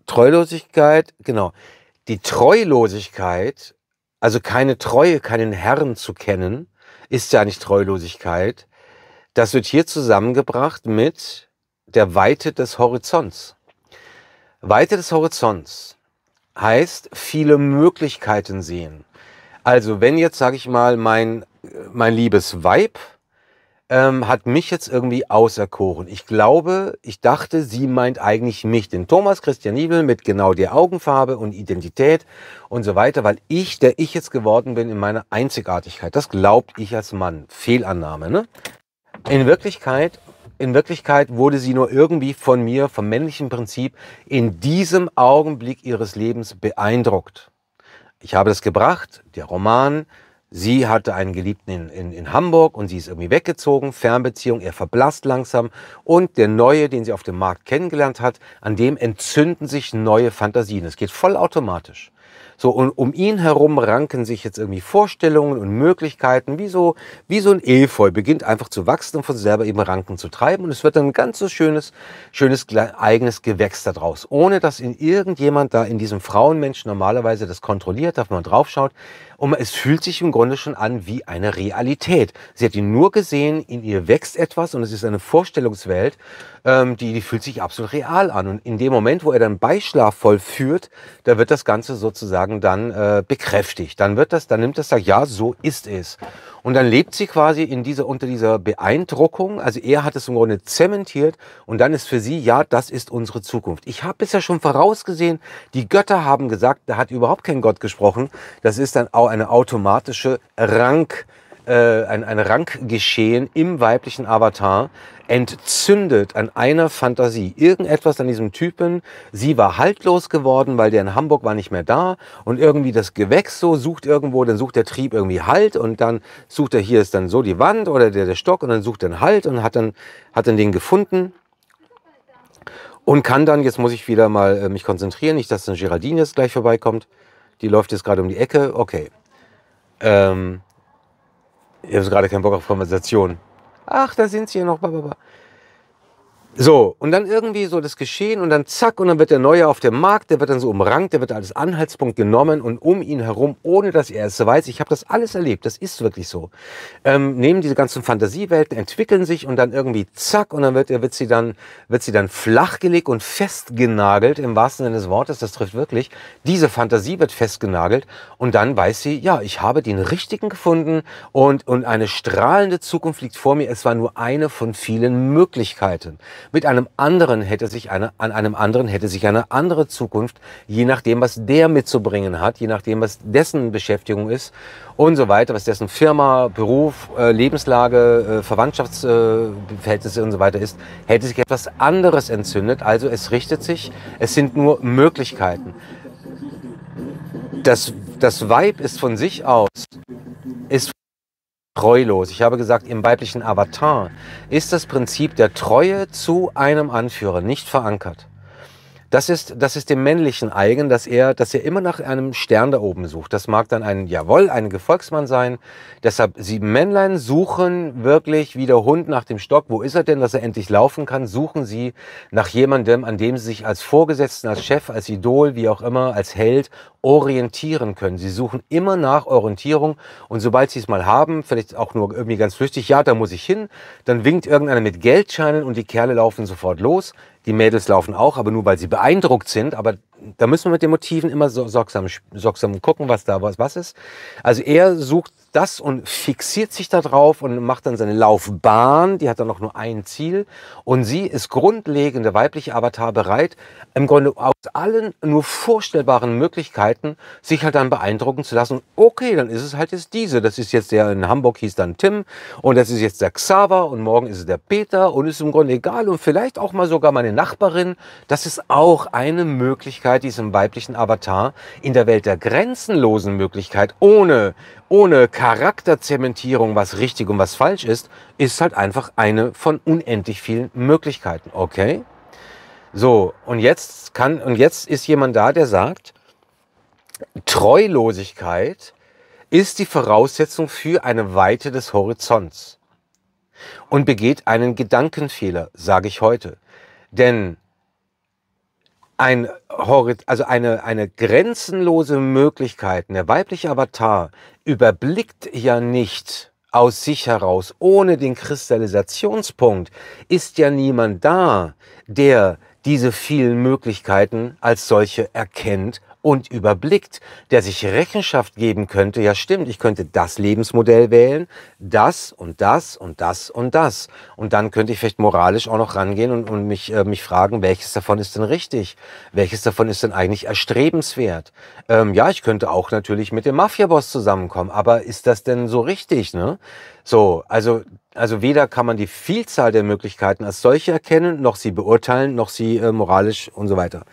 Treulosigkeit, genau. Die Treulosigkeit, also keine Treue, keinen Herrn zu kennen, ist ja nicht Treulosigkeit. Das wird hier zusammengebracht mit der Weite des Horizonts. Weite des Horizonts heißt viele Möglichkeiten sehen. Also wenn jetzt, sage ich mal, mein, mein liebes Weib ähm, hat mich jetzt irgendwie auserkoren. Ich glaube, ich dachte, sie meint eigentlich mich, den Thomas Christian Niebel mit genau der Augenfarbe und Identität und so weiter, weil ich, der ich jetzt geworden bin in meiner Einzigartigkeit, das glaubt ich als Mann. Fehlannahme, ne? In Wirklichkeit in Wirklichkeit wurde sie nur irgendwie von mir, vom männlichen Prinzip, in diesem Augenblick ihres Lebens beeindruckt. Ich habe das gebracht, der Roman, sie hatte einen Geliebten in, in, in, Hamburg und sie ist irgendwie weggezogen, Fernbeziehung, er verblasst langsam und der neue, den sie auf dem Markt kennengelernt hat, an dem entzünden sich neue Fantasien. Es geht vollautomatisch. So, und um ihn herum ranken sich jetzt irgendwie Vorstellungen und Möglichkeiten, wie so, wie so ein Efeu beginnt einfach zu wachsen und von selber eben Ranken zu treiben. Und es wird dann ein ganz so schönes, schönes eigenes Gewächs daraus. Ohne dass in irgendjemand da in diesem Frauenmensch normalerweise das kontrolliert, dass man draufschaut und es fühlt sich im Grunde schon an wie eine Realität. Sie hat ihn nur gesehen, in ihr wächst etwas und es ist eine Vorstellungswelt, ähm, die, die fühlt sich absolut real an. Und in dem Moment, wo er dann Beischlaf vollführt, da wird das Ganze sozusagen dann äh, bekräftigt. Dann wird das, dann nimmt das, sagt, ja, so ist es. Und dann lebt sie quasi in dieser, unter dieser Beeindruckung. Also er hat es im Grunde zementiert und dann ist für sie, ja, das ist unsere Zukunft. Ich habe bisher schon vorausgesehen, die Götter haben gesagt, da hat überhaupt kein Gott gesprochen. Das ist dann auch eine automatische Rank äh, ein, ein Rankgeschehen im weiblichen Avatar entzündet an einer Fantasie. Irgendetwas an diesem Typen. Sie war haltlos geworden, weil der in Hamburg war nicht mehr da. Und irgendwie das Gewächs so sucht irgendwo, dann sucht der Trieb irgendwie Halt und dann sucht er hier ist dann so die Wand oder der, der Stock und dann sucht er Halt und hat dann, hat dann den gefunden. Und kann dann, jetzt muss ich wieder mal äh, mich konzentrieren, nicht, dass dann Geraldine jetzt gleich vorbeikommt. Die läuft jetzt gerade um die Ecke. Okay. Ähm, ich habe gerade keinen Bock auf Konversation. Ach, da sind sie ja noch. Blablabla. So, und dann irgendwie so das Geschehen und dann zack, und dann wird der Neue auf dem Markt, der wird dann so umrankt, der wird als Anhaltspunkt genommen und um ihn herum, ohne dass er es weiß, ich habe das alles erlebt, das ist wirklich so, ähm, nehmen diese ganzen Fantasiewelten, entwickeln sich und dann irgendwie zack, und dann wird, wird, sie dann, wird sie dann flachgelegt und festgenagelt, im wahrsten Sinne des Wortes, das trifft wirklich, diese Fantasie wird festgenagelt und dann weiß sie, ja, ich habe den Richtigen gefunden und, und eine strahlende Zukunft liegt vor mir, es war nur eine von vielen Möglichkeiten. Mit einem anderen hätte sich eine, an einem anderen hätte sich eine andere Zukunft, je nachdem, was der mitzubringen hat, je nachdem, was dessen Beschäftigung ist und so weiter, was dessen Firma, Beruf, äh, Lebenslage, äh, Verwandtschaftsverhältnisse äh, und so weiter ist, hätte sich etwas anderes entzündet. Also es richtet sich, es sind nur Möglichkeiten. Das, das Vibe ist von sich aus, ist treulos. Ich habe gesagt, im weiblichen Avatar ist das Prinzip der Treue zu einem Anführer nicht verankert. Das ist, das ist dem Männlichen eigen, dass er, dass er immer nach einem Stern da oben sucht. Das mag dann ein Jawohl, ein Gefolgsmann sein. Deshalb, sieben Männlein suchen wirklich wie der Hund nach dem Stock. Wo ist er denn, dass er endlich laufen kann? Suchen sie nach jemandem, an dem sie sich als Vorgesetzten, als Chef, als Idol, wie auch immer, als Held orientieren können. Sie suchen immer nach Orientierung und sobald sie es mal haben, vielleicht auch nur irgendwie ganz flüchtig, ja, da muss ich hin, dann winkt irgendeiner mit Geldscheinen und die Kerle laufen sofort los. Die Mädels laufen auch, aber nur weil sie beeindruckt sind. Aber da müssen wir mit den Motiven immer so, sorgsam, sorgsam gucken, was da was, was ist. Also er sucht das und fixiert sich da drauf und macht dann seine Laufbahn, die hat dann auch nur ein Ziel. Und sie ist grundlegende weibliche Avatar, bereit, im Grunde aus allen nur vorstellbaren Möglichkeiten sich halt dann beeindrucken zu lassen. Okay, dann ist es halt jetzt diese. Das ist jetzt der, in Hamburg hieß dann Tim und das ist jetzt der Xaver und morgen ist es der Peter und ist im Grunde egal und vielleicht auch mal sogar meine Nachbarin. Das ist auch eine Möglichkeit, Möglichkeit, diesem weiblichen Avatar in der Welt der grenzenlosen Möglichkeit, ohne, ohne Charakterzementierung, was richtig und was falsch ist, ist halt einfach eine von unendlich vielen Möglichkeiten, okay? So, und jetzt kann, und jetzt ist jemand da, der sagt, Treulosigkeit ist die Voraussetzung für eine Weite des Horizonts und begeht einen Gedankenfehler, sage ich heute. Denn ein also eine, eine grenzenlose Möglichkeit. Der weibliche Avatar überblickt ja nicht aus sich heraus, ohne den Kristallisationspunkt, ist ja niemand da, der diese vielen Möglichkeiten als solche erkennt und überblickt, der sich Rechenschaft geben könnte, ja stimmt, ich könnte das Lebensmodell wählen, das und das und das und das. Und dann könnte ich vielleicht moralisch auch noch rangehen und, und mich, äh, mich fragen, welches davon ist denn richtig? Welches davon ist denn eigentlich erstrebenswert? Ähm, ja, ich könnte auch natürlich mit dem Mafia-Boss zusammenkommen, aber ist das denn so richtig? Ne? So, also also weder kann man die Vielzahl der Möglichkeiten als solche erkennen, noch sie beurteilen, noch sie äh, moralisch und so weiter.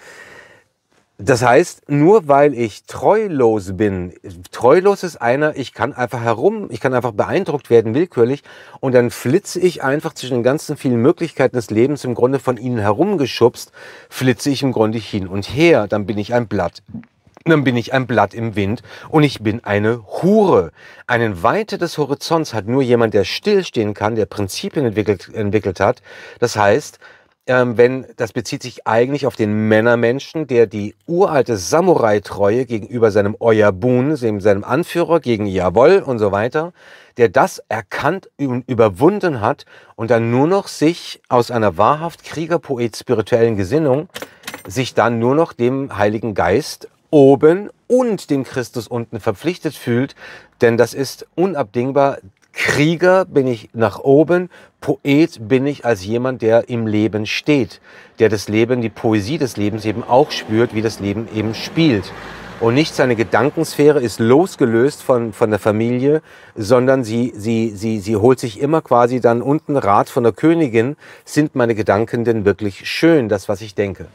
Das heißt, nur weil ich treulos bin, treulos ist einer, ich kann einfach herum, ich kann einfach beeindruckt werden, willkürlich, und dann flitze ich einfach zwischen den ganzen vielen Möglichkeiten des Lebens im Grunde von ihnen herumgeschubst, flitze ich im Grunde hin und her, dann bin ich ein Blatt. Dann bin ich ein Blatt im Wind und ich bin eine Hure. Einen Weite des Horizonts hat nur jemand, der stillstehen kann, der Prinzipien entwickelt, entwickelt hat. Das heißt, ähm, wenn das bezieht sich eigentlich auf den Männermenschen, der die uralte Samurai-Treue gegenüber seinem Oyabun, seinem Anführer, gegen Jawoll und so weiter, der das erkannt und überwunden hat und dann nur noch sich aus einer wahrhaft Kriegerpoet spirituellen Gesinnung sich dann nur noch dem Heiligen Geist oben und dem Christus unten verpflichtet fühlt, denn das ist unabdingbar Krieger bin ich nach oben, Poet bin ich als jemand, der im Leben steht, der das Leben, die Poesie des Lebens eben auch spürt, wie das Leben eben spielt. Und nicht seine Gedankensphäre ist losgelöst von, von der Familie, sondern sie, sie, sie, sie holt sich immer quasi dann unten Rat von der Königin, sind meine Gedanken denn wirklich schön, das, was ich denke.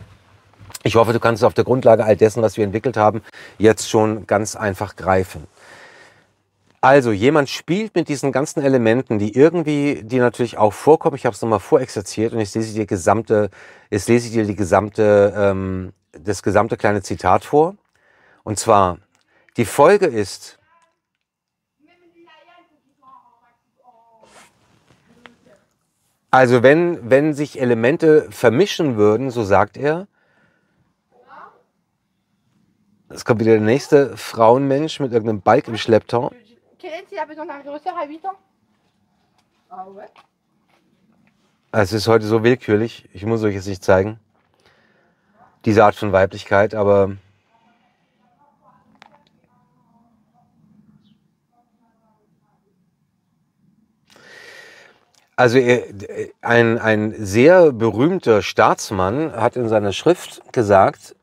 Ich hoffe, du kannst es auf der Grundlage all dessen, was wir entwickelt haben, jetzt schon ganz einfach greifen. Also jemand spielt mit diesen ganzen Elementen, die irgendwie, die natürlich auch vorkommen. Ich habe es nochmal vorexerziert und ich lese dir gesamte, jetzt lese ich dir die gesamte, ähm, das gesamte kleine Zitat vor. Und zwar die Folge ist. Also wenn, wenn sich Elemente vermischen würden, so sagt er, es kommt wieder der nächste Frauenmensch mit irgendeinem Balk im Schlepptau. Kevin, il a besoin d'un réhausseur à 8 ans Ah ouais es ist heute so willkürlich, ich muss euch jetzt nicht zeigen, diese Art von Weiblichkeit, aber Also äh, ein, ein sehr berühmter Staatsmann hat in seiner Schrift gesagt,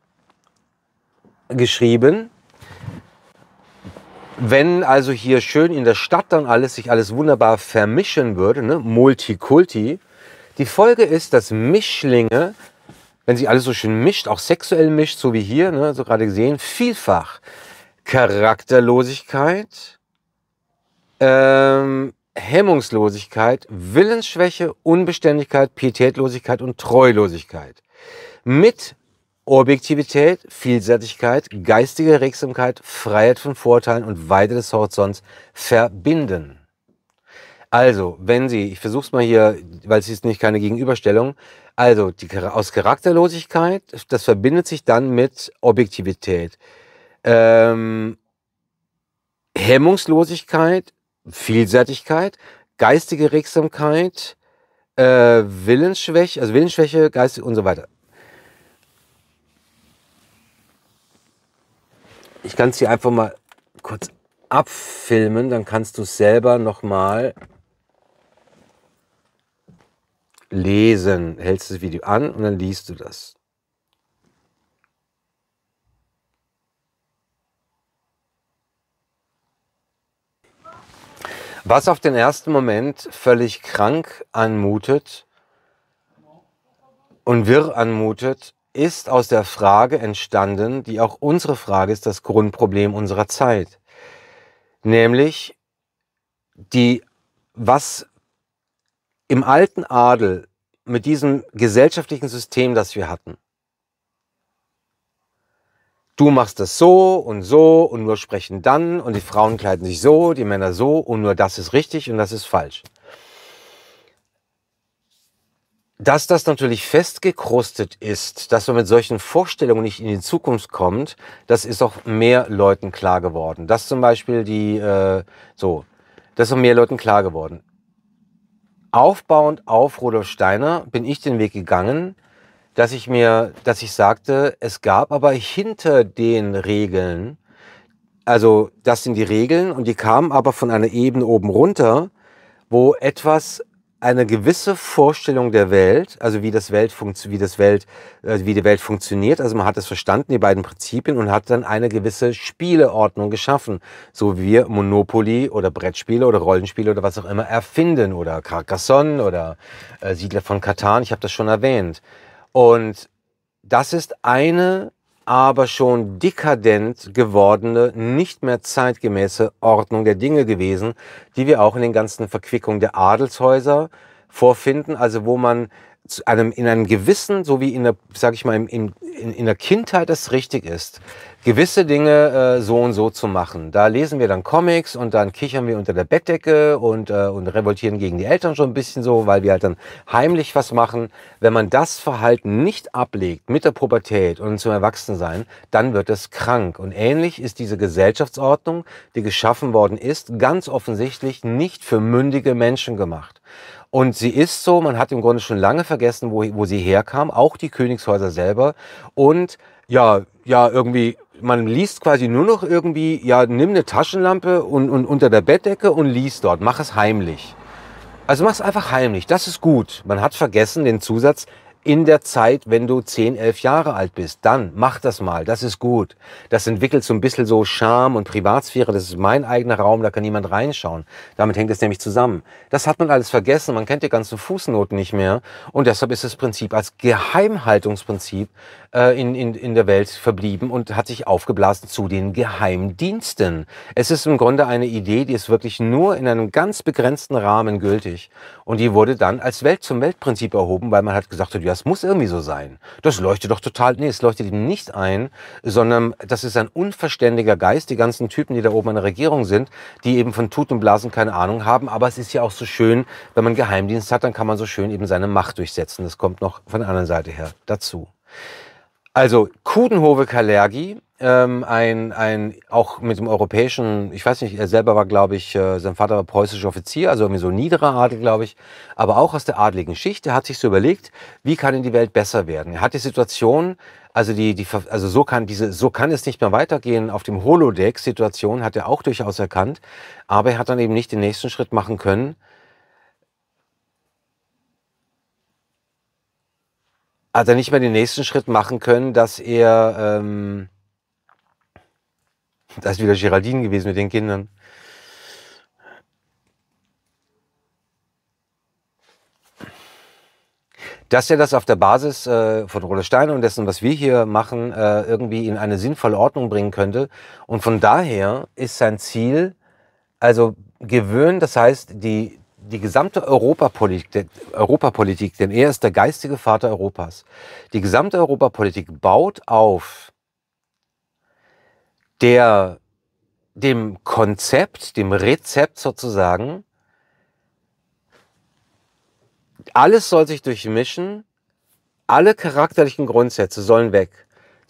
geschrieben, wenn also hier schön in der Stadt dann alles sich alles wunderbar vermischen würde, ne? Multikulti, die Folge ist, dass Mischlinge, wenn sich alles so schön mischt, auch sexuell mischt, so wie hier, ne? so gerade gesehen, vielfach Charakterlosigkeit, ähm, Hemmungslosigkeit, Willensschwäche, Unbeständigkeit, Pietätlosigkeit und Treulosigkeit mit Objektivität, Vielseitigkeit, geistige Regsamkeit, Freiheit von Vorteilen und Weite des Horizonts verbinden. Also, wenn Sie, ich versuche es mal hier, weil es ist nicht keine Gegenüberstellung, also die, aus Charakterlosigkeit, das verbindet sich dann mit Objektivität. Ähm, Hemmungslosigkeit, Vielseitigkeit, geistige Regsamkeit, äh, Willensschwäche, also Willensschwäche, Geist und so weiter. ich kann es hier einfach mal kurz abfilmen, dann kannst du es selber nochmal lesen. Hältst das Video an und dann liest du das. Was auf den ersten Moment völlig krank anmutet und wirr anmutet, ist aus der Frage entstanden, die auch unsere Frage ist, das Grundproblem unserer Zeit. Nämlich die, was im alten Adel mit diesem gesellschaftlichen System, das wir hatten, du machst das so und so und nur sprechen dann und die Frauen kleiden sich so, die Männer so und nur das ist richtig und das ist falsch. dass das natürlich festgekrustet ist, dass man mit solchen Vorstellungen nicht in die Zukunft kommt, das ist auch mehr Leuten klar geworden. Das zum Beispiel die, äh, so, das ist auch mehr Leuten klar geworden. Aufbauend auf Rudolf Steiner bin ich den Weg gegangen, dass ich mir, dass ich sagte, es gab aber hinter den Regeln, also das sind die Regeln und die kamen aber von einer Ebene oben runter, wo etwas eine gewisse Vorstellung der Welt, also wie das Welt wie das Welt, äh, wie die Welt funktioniert. Also man hat es verstanden, die beiden Prinzipien und hat dann eine gewisse Spieleordnung geschaffen, so wie wir Monopoly oder Brettspiele oder Rollenspiele oder was auch immer erfinden oder Carcassonne oder äh, Siedler von Katan. Ich habe das schon erwähnt. Und das ist eine aber schon dekadent gewordene, nicht mehr zeitgemäße Ordnung der Dinge gewesen, die wir auch in den ganzen Verquickungen der Adelshäuser vorfinden, also wo man zu einem, in einem gewissen, so wie in der, sag ich mal, in, in, in der Kindheit es richtig ist, gewisse Dinge äh, so und so zu machen. Da lesen wir dann Comics und dann kichern wir unter der Bettdecke und, äh, und revoltieren gegen die Eltern schon ein bisschen so, weil wir halt dann heimlich was machen. Wenn man das Verhalten nicht ablegt mit der Pubertät und zum Erwachsensein, dann wird es krank. Und ähnlich ist diese Gesellschaftsordnung, die geschaffen worden ist, ganz offensichtlich nicht für mündige Menschen gemacht. Und sie ist so, man hat im Grunde schon lange vergessen, wo, wo sie herkam, auch die Königshäuser selber. Und ja, ja, irgendwie, man liest quasi nur noch irgendwie, ja, nimm eine Taschenlampe und, und unter der Bettdecke und liest dort. Mach es heimlich. Also mach es einfach heimlich, das ist gut. Man hat vergessen den Zusatz, in der Zeit, wenn du 10, 11 Jahre alt bist. Dann mach das mal, das ist gut. Das entwickelt so ein bisschen so Charme und Privatsphäre. Das ist mein eigener Raum, da kann niemand reinschauen. Damit hängt es nämlich zusammen. Das hat man alles vergessen, man kennt die ganzen Fußnoten nicht mehr. Und deshalb ist das Prinzip als Geheimhaltungsprinzip äh, in, in, in der Welt verblieben und hat sich aufgeblasen zu den Geheimdiensten. Es ist im Grunde eine Idee, die ist wirklich nur in einem ganz begrenzten Rahmen gültig. Und die wurde dann als Welt zum Weltprinzip erhoben, weil man hat gesagt, ja, das muss irgendwie so sein. Das leuchtet doch total, nee, es leuchtet ihm nicht ein, sondern das ist ein unverständiger Geist, die ganzen Typen, die da oben in der Regierung sind, die eben von Tut und Blasen keine Ahnung haben, aber es ist ja auch so schön, wenn man Geheimdienst hat, dann kann man so schön eben seine Macht durchsetzen. Das kommt noch von der anderen Seite her dazu. Also Kudenhove Kalergi ähm, ein, ein, auch mit dem europäischen, ich weiß nicht, er selber war, glaube ich, äh, sein Vater war preußischer Offizier, also irgendwie so niederer Adel, glaube ich, aber auch aus der adligen Schicht. Er hat sich so überlegt, wie kann denn die Welt besser werden? Er hat die Situation, also die, die, also so kann diese, so kann es nicht mehr weitergehen. Auf dem Holodeck-Situation hat er auch durchaus erkannt, aber er hat dann eben nicht den nächsten Schritt machen können. Hat er nicht mehr den nächsten Schritt machen können, dass er, ähm, da ist wieder Geraldine gewesen mit den Kindern. dass er das auf der Basis äh, von Rolle Steiner und dessen, was wir hier machen, äh, irgendwie in eine sinnvolle Ordnung bringen könnte. Und von daher ist sein Ziel, also gewöhnen, das heißt, die, die gesamte Europapolitik, Europapolitik, denn er ist der geistige Vater Europas, die gesamte Europapolitik baut auf der dem Konzept, dem Rezept sozusagen, alles soll sich durchmischen, alle charakterlichen Grundsätze sollen weg.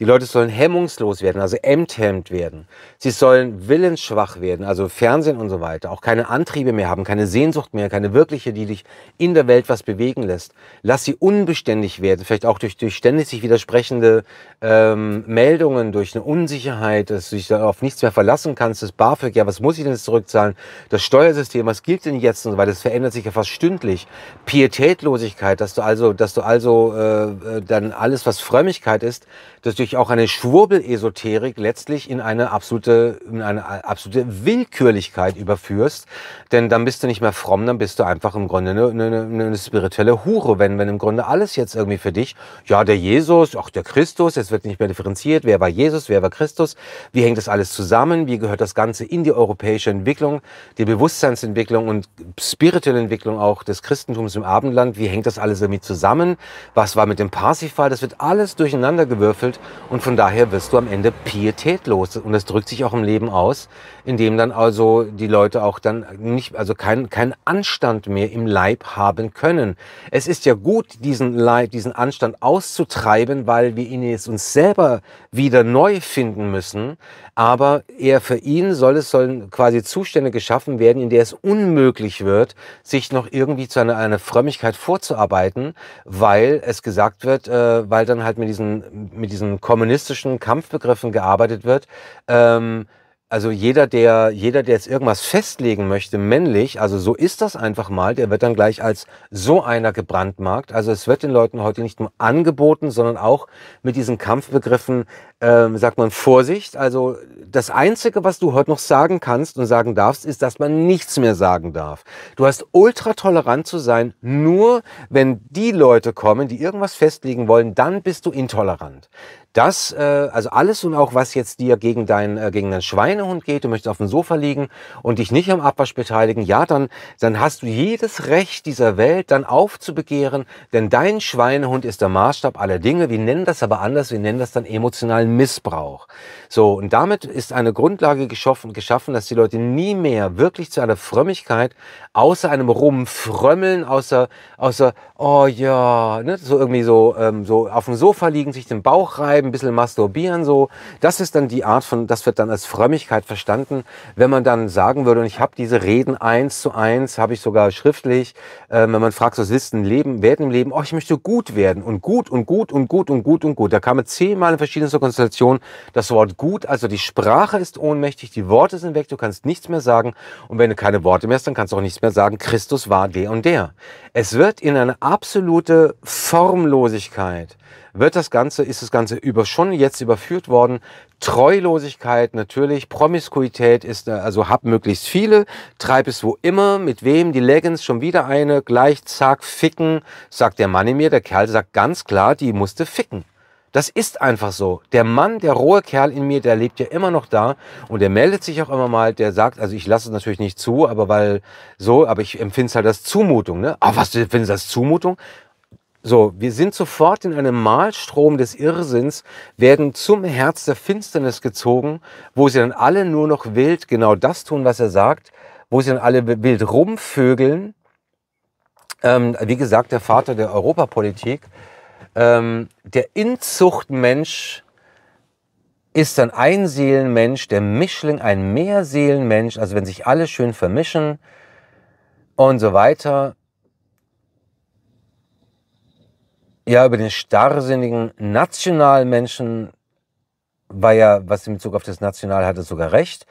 Die Leute sollen hemmungslos werden, also enthemmt werden. Sie sollen willensschwach werden, also Fernsehen und so weiter. Auch keine Antriebe mehr haben, keine Sehnsucht mehr, keine wirkliche, die dich in der Welt was bewegen lässt. Lass sie unbeständig werden, vielleicht auch durch, durch ständig sich widersprechende ähm, Meldungen, durch eine Unsicherheit, dass du dich auf nichts mehr verlassen kannst. Das BAföG, ja, was muss ich denn jetzt zurückzahlen? Das Steuersystem, was gilt denn jetzt und so weiter? Das verändert sich ja fast stündlich. Pietätlosigkeit, dass du also, dass du also äh, äh dann alles, was Frömmigkeit ist, dass durch natürlich auch eine Schwurbelesoterik letztlich in eine absolute, in eine absolute Willkürlichkeit überführst. Denn dann bist du nicht mehr fromm, dann bist du einfach im Grunde eine, eine, eine spirituelle Hure, wenn, wenn im Grunde alles jetzt irgendwie für dich, ja, der Jesus, auch der Christus, jetzt wird nicht mehr differenziert, wer war Jesus, wer war Christus, wie hängt das alles zusammen, wie gehört das Ganze in die europäische Entwicklung, die Bewusstseinsentwicklung und spirituelle Entwicklung auch des Christentums im Abendland, wie hängt das alles irgendwie zusammen, was war mit dem Parsifal, das wird alles durcheinander gewürfelt und von daher wirst du am Ende pietätlos. Und das drückt sich auch im Leben aus, indem dann also die Leute auch dann nicht, also keinen kein Anstand mehr im Leib haben können. Es ist ja gut, diesen Leib, diesen Anstand auszutreiben, weil wir ihn jetzt uns selber wieder neu finden müssen aber eher für ihn soll es sollen quasi Zustände geschaffen werden, in der es unmöglich wird, sich noch irgendwie zu einer, einer Frömmigkeit vorzuarbeiten, weil es gesagt wird, äh, weil dann halt mit diesen, mit diesen kommunistischen Kampfbegriffen gearbeitet wird. Ähm, also jeder, der, jeder, der jetzt irgendwas festlegen möchte, männlich, also so ist das einfach mal, der wird dann gleich als so einer gebrandmarkt. Also es wird den Leuten heute nicht nur angeboten, sondern auch mit diesen Kampfbegriffen ähm, sagt man Vorsicht. Also das Einzige, was du heute noch sagen kannst und sagen darfst, ist, dass man nichts mehr sagen darf. Du hast ultra tolerant zu sein, nur wenn die Leute kommen, die irgendwas festlegen wollen, dann bist du intolerant. Das, äh, also alles und auch was jetzt dir gegen, dein, äh, gegen deinen Schweinehund geht, du möchtest auf dem Sofa liegen und dich nicht am Abwasch beteiligen, ja, dann, dann hast du jedes Recht dieser Welt dann aufzubegehren, denn dein Schweinehund ist der Maßstab aller Dinge. Wir nennen das aber anders, wir nennen das dann emotional Missbrauch. So, und damit ist eine Grundlage geschaffen, geschaffen, dass die Leute nie mehr wirklich zu einer Frömmigkeit, außer einem Rumfrömmeln, außer, außer, oh ja, ne, so irgendwie so, ähm, so auf dem Sofa liegen, sich den Bauch reiben, ein bisschen masturbieren, so. Das ist dann die Art von, das wird dann als Frömmigkeit verstanden, wenn man dann sagen würde, und ich habe diese Reden eins zu eins, habe ich sogar schriftlich, äh, wenn man fragt, was willst du Leben, werden im Leben, oh, ich möchte gut werden und gut und gut und gut und gut und gut. Da kamen zehnmal in verschiedenen Konstellationen Dissoziation das Wort gut, also die Sprache ist ohnmächtig, die Worte sind weg, du kannst nichts mehr sagen. Und wenn du keine Worte mehr hast, dann kannst du auch nichts mehr sagen, Christus war der und der. Es wird in eine absolute Formlosigkeit, wird das Ganze, ist das Ganze über, schon jetzt überführt worden. Treulosigkeit natürlich, Promiskuität ist, äh, also hab möglichst viele, treib es wo immer, mit wem, die Leggings schon wieder eine, gleich, zack, ficken, sagt der Mann in mir, der Kerl sagt ganz klar, die musste ficken. Das ist einfach so. Der Mann, der rohe Kerl in mir, der lebt ja immer noch da und der meldet sich auch immer mal, der sagt, also ich lasse es natürlich nicht zu, aber weil so, aber ich empfinde es halt als Zumutung. Ne? Aber ah, was, du findest das Zumutung? So, wir sind sofort in einem Malstrom des Irrsinns, werden zum Herz der Finsternis gezogen, wo sie dann alle nur noch wild genau das tun, was er sagt, wo sie dann alle wild rumvögeln. Ähm, wie gesagt, der Vater der Europapolitik, ähm, der Inzuchtmensch ist ein Einseelenmensch, der Mischling ein Mehrseelenmensch, also wenn sich alle schön vermischen und so weiter. Ja, über den starrsinnigen Nationalmenschen war ja, was in Bezug auf das National hatte, sogar recht.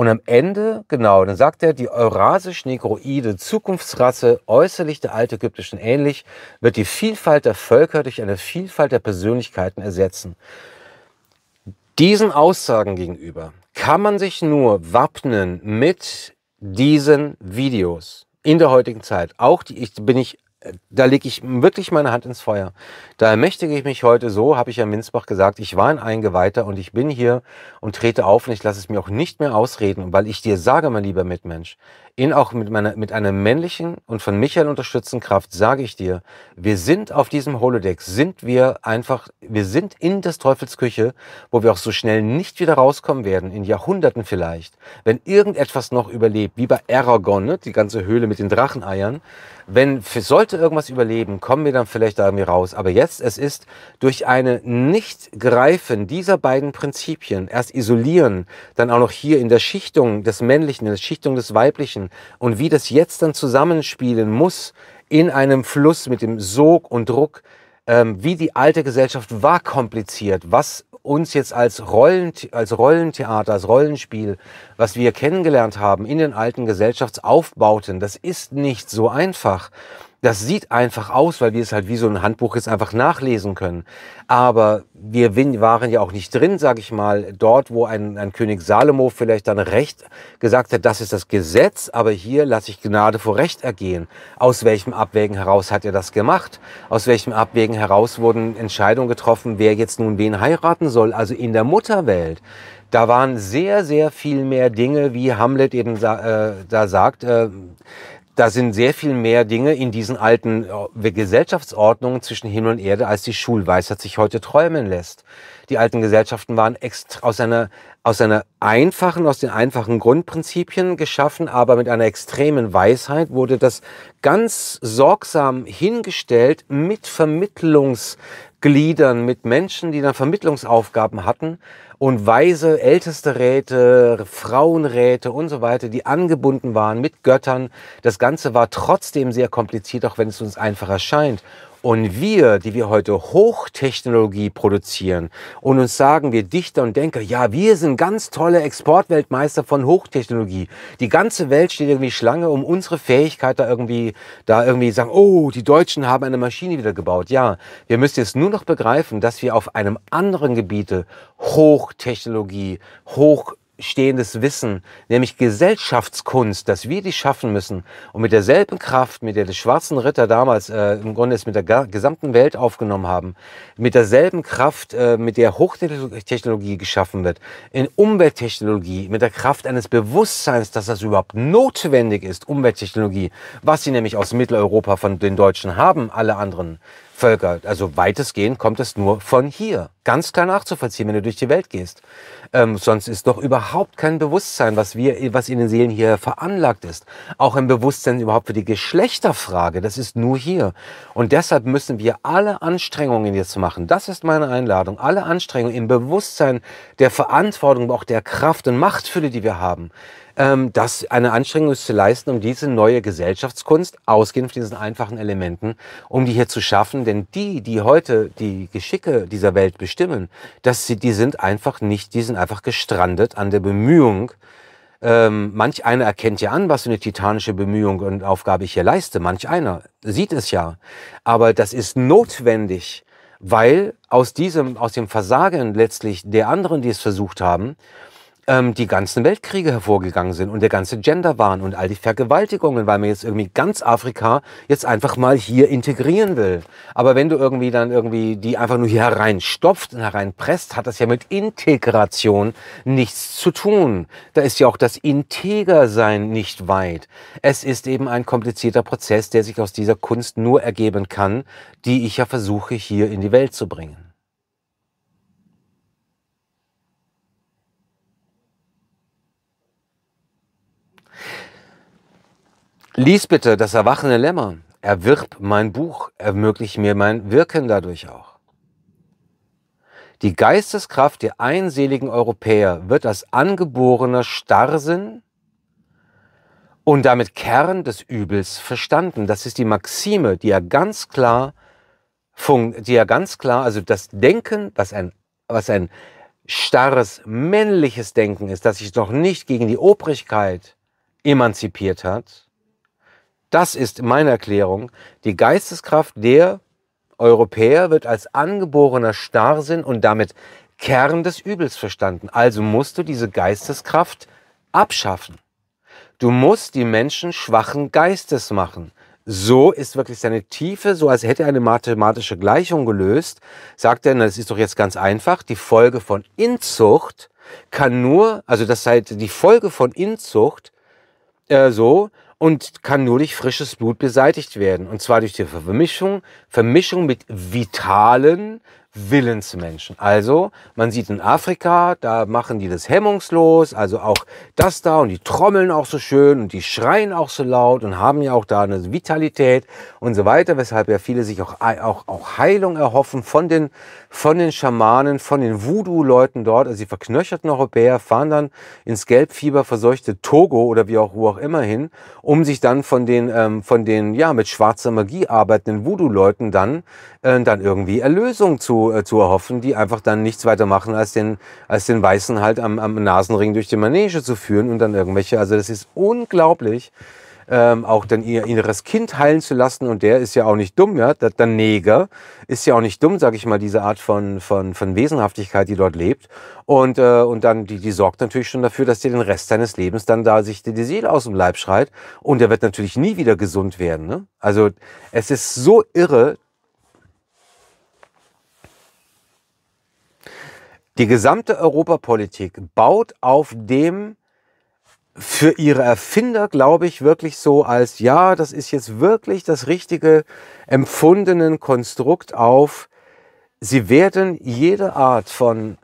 Und am Ende, genau, dann sagt er, die eurasisch-negroide Zukunftsrasse, äußerlich der altägyptischen ähnlich, wird die Vielfalt der Völker durch eine Vielfalt der Persönlichkeiten ersetzen. Diesen Aussagen gegenüber kann man sich nur wappnen mit diesen Videos in der heutigen Zeit. Auch die, ich bin ich da lege ich wirklich meine Hand ins Feuer. Da ermächtige ich mich heute, so habe ich ja Minzbach gesagt, ich war ein Eingeweihter und ich bin hier und trete auf und ich lasse es mir auch nicht mehr ausreden, weil ich dir sage, mein lieber Mitmensch, ihn auch mit, meiner, mit einer männlichen und von Michael unterstützten Kraft sage ich dir, wir sind auf diesem Holodeck, sind wir einfach, wir sind in des Teufels Küche, wo wir auch so schnell nicht wieder rauskommen werden, in Jahrhunderten vielleicht, wenn irgendetwas noch überlebt, wie bei Aragon, ne, die ganze Höhle mit den Dracheneiern, wenn sollte irgendwas überleben, kommen wir dann vielleicht da irgendwie raus. Aber jetzt, es ist durch eine Nichtgreifen dieser beiden Prinzipien, erst isolieren, dann auch noch hier in der Schichtung des Männlichen, in der Schichtung des Weiblichen, und wie das jetzt dann zusammenspielen muss in einem Fluss mit dem Sog und Druck, ähm, wie die alte Gesellschaft war kompliziert, was uns jetzt als, Rollen, als Rollentheater, als Rollenspiel, was wir kennengelernt haben in den alten Gesellschaftsaufbauten, das ist nicht so einfach. Das sieht einfach aus, weil wir es halt wie so ein Handbuch jetzt einfach nachlesen können. Aber wir waren ja auch nicht drin, sage ich mal, dort, wo ein, ein König Salomo vielleicht dann Recht gesagt hat, das ist das Gesetz, aber hier lasse ich Gnade vor Recht ergehen. Aus welchem Abwägen heraus hat er das gemacht? Aus welchem Abwägen heraus wurden Entscheidungen getroffen, wer jetzt nun wen heiraten soll? Also in der Mutterwelt da waren sehr, sehr viel mehr Dinge, wie Hamlet eben äh, da sagt, äh, da sind sehr viel mehr Dinge in diesen alten äh, Gesellschaftsordnungen zwischen Himmel und Erde, als die Schulweisheit sich heute träumen lässt. Die alten Gesellschaften waren aus einer, aus einer einfachen, aus den einfachen Grundprinzipien geschaffen, aber mit einer extremen Weisheit wurde das ganz sorgsam hingestellt mit Vermittlungsgliedern, mit Menschen, die dann Vermittlungsaufgaben hatten und weise älteste Räte, Frauenräte und so weiter, die angebunden waren mit Göttern. Das Ganze war trotzdem sehr kompliziert, auch wenn es uns einfacher scheint. Und wir, die wir heute Hochtechnologie produzieren und uns sagen, wir Dichter und Denker, ja, wir sind ganz tolle Exportweltmeister von Hochtechnologie. Die ganze Welt steht irgendwie Schlange um unsere Fähigkeit da irgendwie, da irgendwie sagen, oh, die Deutschen haben eine Maschine wieder gebaut. Ja, wir müssen jetzt nur noch begreifen, dass wir auf einem anderen Gebiete hoch Technologie hoch stehendes Wissen, nämlich Gesellschaftskunst, dass wir die schaffen müssen und mit derselben Kraft, mit der die schwarzen Ritter damals äh, im Grunde es mit der gesamten Welt aufgenommen haben, mit derselben Kraft, äh, mit der Hochtechnologie geschaffen wird, in Umwelttechnologie, mit der Kraft eines Bewusstseins, dass das überhaupt notwendig ist, Umwelttechnologie, was sie nämlich aus Mitteleuropa von den Deutschen haben, alle anderen Völker. Also weitestgehend kommt es nur von hier. Ganz klar nachzuvollziehen, wenn du durch die Welt gehst. Ähm, sonst ist doch überhaupt kein Bewusstsein, was, wir, was in den Seelen hier veranlagt ist. Auch ein Bewusstsein überhaupt für die Geschlechterfrage, das ist nur hier. Und deshalb müssen wir alle Anstrengungen jetzt machen. Das ist meine Einladung. Alle Anstrengungen im Bewusstsein der Verantwortung, aber auch der Kraft und Machtfülle, die wir haben, ähm, dass eine Anstrengung ist zu leisten, um diese neue Gesellschaftskunst, ausgehend von diesen einfachen Elementen, um die hier zu schaffen. Denn die, die heute die Geschicke dieser Welt bestimmen, dass sie, die sind einfach nicht, die sind einfach gestrandet an der Bemühung, ähm, manch einer erkennt ja an, was für eine titanische Bemühung und Aufgabe ich hier leiste. Manch einer sieht es ja. Aber das ist notwendig, weil aus diesem, aus dem Versagen letztlich der anderen, die es versucht haben, ähm, die ganzen Weltkriege hervorgegangen sind und der ganze Genderwahn und all die Vergewaltigungen, weil man jetzt irgendwie ganz Afrika jetzt einfach mal hier integrieren will. Aber wenn du irgendwie dann irgendwie die einfach nur hier hereinstopft und hereinpresst, hat das ja mit Integration nichts zu tun. Da ist ja auch das Integersein nicht weit. Es ist eben ein komplizierter Prozess, der sich aus dieser Kunst nur ergeben kann, die ich ja versuche hier in die Welt zu bringen. Lies bitte das erwachende Lämmer. Erwirb mein Buch, ermöglich mir mein Wirken dadurch auch. Die Geisteskraft der einseligen Europäer wird als angeborener Starrsinn und damit Kern des Übels verstanden. Das ist die Maxime, die er ganz klar, die er ganz klar, also das Denken, was ein, was ein starres männliches Denken ist, das sich noch nicht gegen die Obrigkeit emanzipiert hat, das ist meine Erklärung. Die Geisteskraft der Europäer wird als angeborener Starrsinn und damit Kern des Übels verstanden. Also musst du diese Geisteskraft abschaffen. Du musst die Menschen schwachen Geistes machen. So ist wirklich seine Tiefe, so als hätte er eine mathematische Gleichung gelöst, sagt er, das ist doch jetzt ganz einfach, die Folge von Inzucht kann nur, also das halt die Folge von Inzucht äh, so, und kann nur durch frisches Blut beseitigt werden. Und zwar durch die Vermischung, Vermischung mit vitalen, Willensmenschen. Also, man sieht in Afrika, da machen die das hemmungslos, also auch das da und die trommeln auch so schön und die schreien auch so laut und haben ja auch da eine Vitalität und so weiter, weshalb ja viele sich auch, auch, auch Heilung erhoffen von den, von den Schamanen, von den Voodoo-Leuten dort. Also die verknöcherten Europäer fahren dann ins Gelbfieber verseuchte Togo oder wie auch wo auch immer hin, um sich dann von den, ähm, von den, ja, mit schwarzer Magie arbeitenden Voodoo-Leuten dann, äh, dann irgendwie Erlösung zu zu, äh, zu erhoffen, die einfach dann nichts weiter machen, als den, als den Weißen halt am, am Nasenring durch die Manege zu führen und dann irgendwelche, also das ist unglaublich, ähm, auch dann ihr inneres Kind heilen zu lassen und der ist ja auch nicht dumm, ja, der, der Neger ist ja auch nicht dumm, sage ich mal, diese Art von, von, von Wesenhaftigkeit, die dort lebt und, äh, und dann, die, die sorgt natürlich schon dafür, dass dir den Rest seines Lebens dann da sich die, die Seele aus dem Leib schreit und er wird natürlich nie wieder gesund werden, ne? Also es ist so irre, Die gesamte Europapolitik baut auf dem für ihre Erfinder, glaube ich, wirklich so als, ja, das ist jetzt wirklich das richtige empfundenen Konstrukt auf. Sie werden jede Art von,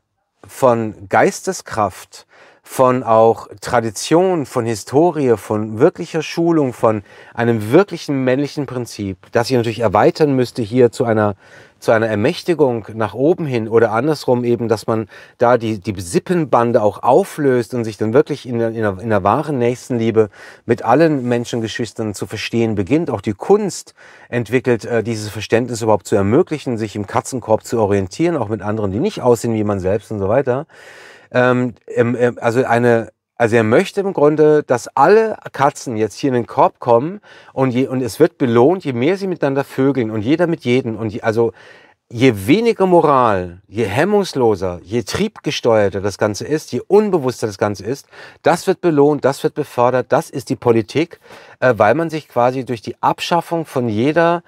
von Geisteskraft, von auch Tradition, von Historie, von wirklicher Schulung, von einem wirklichen männlichen Prinzip, das ich natürlich erweitern müsste hier zu einer zu einer Ermächtigung nach oben hin oder andersrum eben, dass man da die, die Sippenbande auch auflöst und sich dann wirklich in, in, der, in der wahren Nächstenliebe mit allen Menschengeschwistern zu verstehen beginnt. Auch die Kunst entwickelt, äh, dieses Verständnis überhaupt zu ermöglichen, sich im Katzenkorb zu orientieren, auch mit anderen, die nicht aussehen wie man selbst und so weiter. Ähm, ähm, ähm also eine also er möchte im Grunde, dass alle Katzen jetzt hier in den Korb kommen und, je, und es wird belohnt, je mehr sie miteinander vögeln und jeder mit jedem. Und je, also je weniger Moral, je hemmungsloser, je triebgesteuerter das Ganze ist, je unbewusster das Ganze ist, das wird belohnt, das wird befördert, das ist die Politik, äh, weil man sich quasi durch die Abschaffung von jeder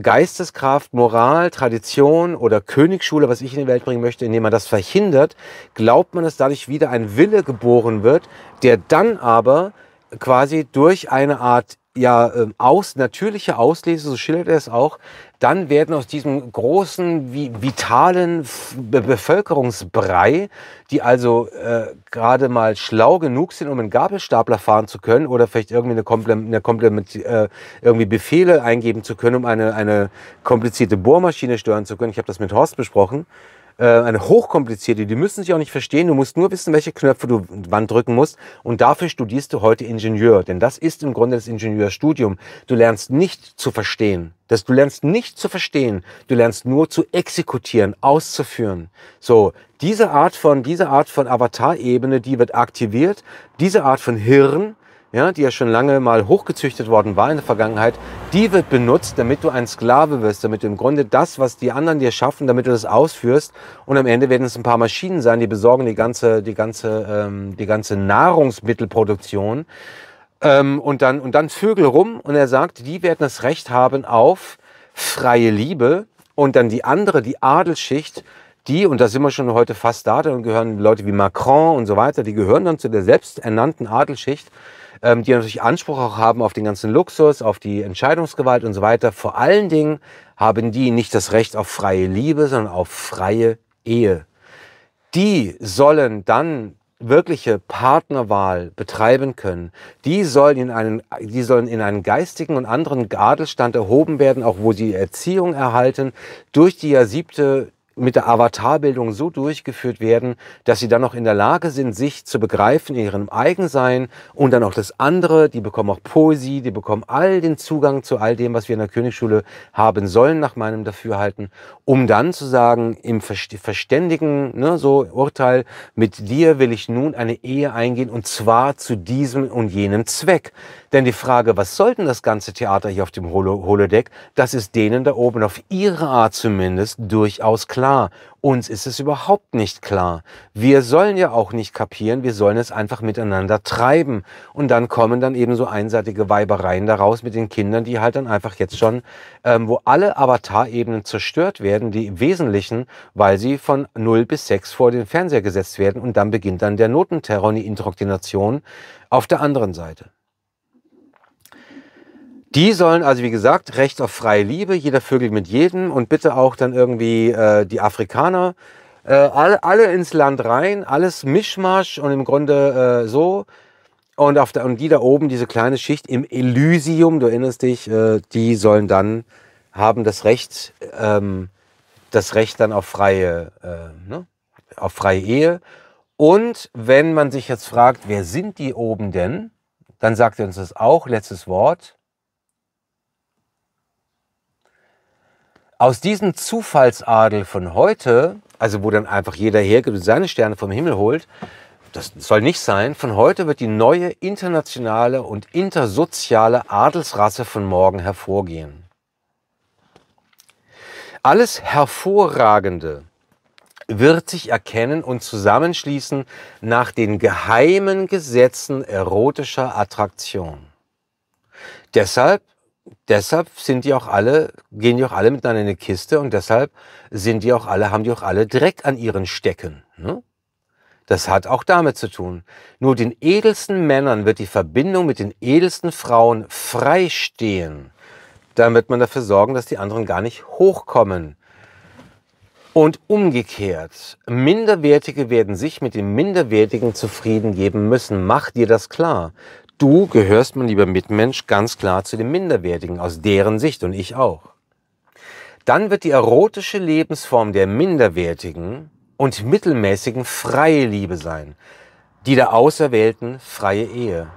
Geisteskraft, Moral, Tradition oder Königsschule, was ich in die Welt bringen möchte, indem man das verhindert, glaubt man, dass dadurch wieder ein Wille geboren wird, der dann aber quasi durch eine Art ja, ähm, aus, natürliche Auslese, so schildert er es auch, dann werden aus diesem großen, vitalen Bevölkerungsbrei, die also äh, gerade mal schlau genug sind, um einen Gabelstapler fahren zu können oder vielleicht irgendwie eine, Komplement, eine Komplement äh, irgendwie Befehle eingeben zu können, um eine, eine komplizierte Bohrmaschine stören zu können. Ich habe das mit Horst besprochen. Äh, eine hochkomplizierte, die müssen sich auch nicht verstehen. Du musst nur wissen, welche Knöpfe du wann drücken musst. Und dafür studierst du heute Ingenieur. Denn das ist im Grunde das Ingenieurstudium. Du lernst nicht zu verstehen. Das, du lernst nicht zu verstehen. Du lernst nur zu exekutieren, auszuführen. So. Diese Art von, diese Art von Avatar-Ebene, die wird aktiviert. Diese Art von Hirn, ja, die ja schon lange mal hochgezüchtet worden war in der Vergangenheit, die wird benutzt, damit du ein Sklave wirst, damit du im Grunde das, was die anderen dir schaffen, damit du das ausführst. Und am Ende werden es ein paar Maschinen sein, die besorgen die ganze, die ganze, ähm, die ganze Nahrungsmittelproduktion. Ähm, und dann, und dann Vögel rum und er sagt, die werden das Recht haben auf freie Liebe und dann die andere, die Adelsschicht, die, und da sind wir schon heute fast da, dann gehören Leute wie Macron und so weiter, die gehören dann zu der selbsternannten Adelschicht, ähm, die natürlich Anspruch auch haben auf den ganzen Luxus, auf die Entscheidungsgewalt und so weiter. Vor allen Dingen haben die nicht das Recht auf freie Liebe, sondern auf freie Ehe. Die sollen dann wirkliche Partnerwahl betreiben können, die sollen in einen, die sollen in einen geistigen und anderen Gadelstand erhoben werden, auch wo sie Erziehung erhalten, durch die ja siebte mit der Avatarbildung so durchgeführt werden, dass sie dann noch in der Lage sind, sich zu begreifen in ihrem Eigensein und dann auch das andere. Die bekommen auch Poesie, die bekommen all den Zugang zu all dem, was wir in der Königsschule haben sollen, nach meinem Dafürhalten, um dann zu sagen, im verständigen ne, so Urteil, mit dir will ich nun eine Ehe eingehen und zwar zu diesem und jenem Zweck. Denn die Frage, was soll denn das ganze Theater hier auf dem Holodeck, das ist denen da oben auf ihre Art zumindest durchaus klar. Uns ist es überhaupt nicht klar. Wir sollen ja auch nicht kapieren, wir sollen es einfach miteinander treiben. Und dann kommen dann eben so einseitige Weibereien daraus mit den Kindern, die halt dann einfach jetzt schon, ähm, wo alle Avatar-Ebenen zerstört werden, die wesentlichen, weil sie von 0 bis 6 vor den Fernseher gesetzt werden. Und dann beginnt dann der Notenterror und die Indoktrination auf der anderen Seite. Die sollen also, wie gesagt, Recht auf freie Liebe, jeder Vögel mit jedem und bitte auch dann irgendwie äh, die Afrikaner, äh, alle, alle, ins Land rein, alles Mischmasch und im Grunde äh, so. Und, auf der, und die da oben, diese kleine Schicht im Elysium, du erinnerst dich, äh, die sollen dann, haben das Recht, ähm, das Recht dann auf freie, äh, ne? auf freie Ehe. Und wenn man sich jetzt fragt, wer sind die oben denn, dann sagt er uns das auch, letztes Wort. Aus diesem Zufallsadel von heute, also wo dann einfach jeder hergeht und seine Sterne vom Himmel holt, das soll nicht sein. Von heute wird die neue internationale und intersoziale Adelsrasse von morgen hervorgehen. Alles Hervorragende wird sich erkennen und zusammenschließen nach den geheimen Gesetzen erotischer Attraktion. Deshalb deshalb sind die auch alle, gehen die auch alle miteinander in eine Kiste und deshalb sind die auch alle, haben die auch alle direkt an ihren Stecken. Ne? Das hat auch damit zu tun. Nur den edelsten Männern wird die Verbindung mit den edelsten Frauen freistehen. Dann wird man dafür sorgen, dass die anderen gar nicht hochkommen. Und umgekehrt, Minderwertige werden sich mit den Minderwertigen zufrieden geben müssen. Mach dir das klar. Du gehörst, mein lieber Mitmensch, ganz klar zu den Minderwertigen, aus deren Sicht und ich auch. Dann wird die erotische Lebensform der Minderwertigen und Mittelmäßigen freie Liebe sein, die der Auserwählten freie Ehe.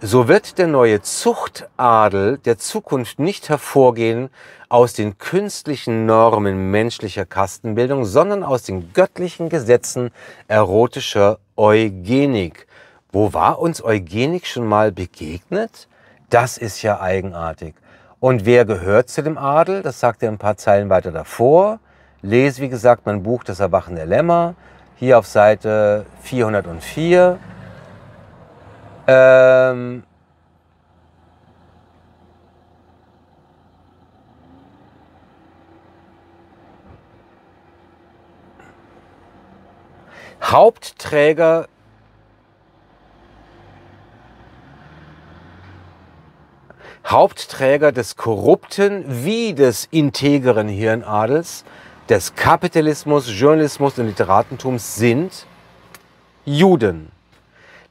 So wird der neue Zuchtadel der Zukunft nicht hervorgehen aus den künstlichen Normen menschlicher Kastenbildung, sondern aus den göttlichen Gesetzen erotischer Eugenik wo war uns Eugenik schon mal begegnet? Das ist ja eigenartig. Und wer gehört zu dem Adel? Das sagt er ein paar Zeilen weiter davor. Lese, wie gesagt, mein Buch Das Erwachen der Lämmer, hier auf Seite 404. Ähm Hauptträger Hauptträger des korrupten wie des integeren Hirnadels, des Kapitalismus, Journalismus und Literatentums sind Juden.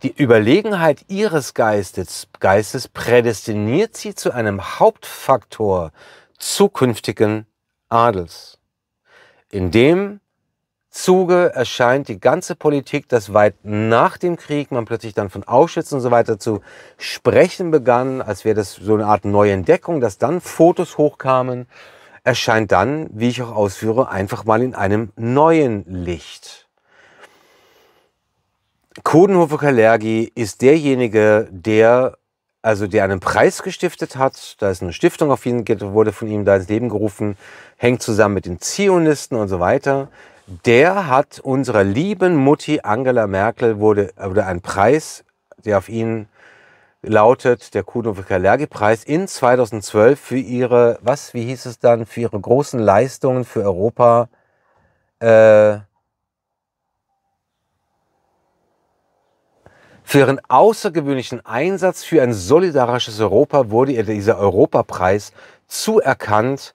Die Überlegenheit ihres Geistes, Geistes prädestiniert sie zu einem Hauptfaktor zukünftigen Adels, in dem Zuge erscheint die ganze Politik, dass weit nach dem Krieg man plötzlich dann von Auschwitz und so weiter zu sprechen begann, als wäre das so eine Art Neuentdeckung, dass dann Fotos hochkamen, erscheint dann, wie ich auch ausführe, einfach mal in einem neuen Licht. Kodenhofer Kalergi ist derjenige, der also der einen Preis gestiftet hat. Da ist eine Stiftung auf ihn, wurde von ihm da ins Leben gerufen, hängt zusammen mit den Zionisten und so weiter der hat unserer lieben Mutti Angela Merkel wurde, wurde ein Preis, der auf ihn lautet, der Kuno-Kalergi-Preis in 2012 für ihre, was, wie hieß es dann, für ihre großen Leistungen für Europa. Äh, Für ihren außergewöhnlichen Einsatz für ein solidarisches Europa wurde ihr dieser Europapreis zuerkannt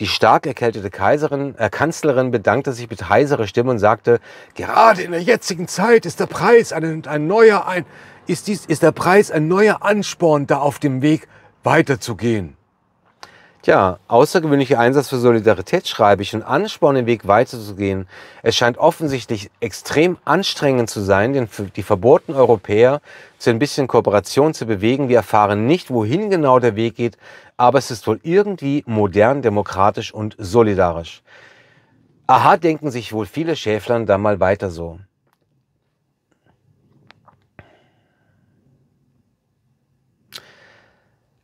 die stark erkältete Kaiserin, äh, Kanzlerin bedankte sich mit heiserer Stimme und sagte, gerade in der jetzigen Zeit ist der Preis ein, ein neuer, ein, ist dies, ist der Preis ein neuer Ansporn, da auf dem Weg weiterzugehen. Tja, außergewöhnlicher Einsatz für Solidarität schreibe ich und Ansporn, den Weg weiterzugehen. Es scheint offensichtlich extrem anstrengend zu sein, den, die verbohrten Europäer zu ein bisschen Kooperation zu bewegen. Wir erfahren nicht, wohin genau der Weg geht aber es ist wohl irgendwie modern, demokratisch und solidarisch. Aha, denken sich wohl viele Schäflern da mal weiter so.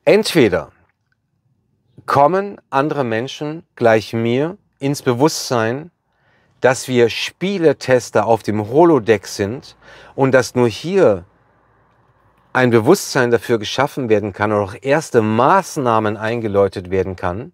Entweder kommen andere Menschen gleich mir ins Bewusstsein, dass wir Spieletester auf dem Holodeck sind und dass nur hier ein Bewusstsein dafür geschaffen werden kann oder auch erste Maßnahmen eingeläutet werden kann,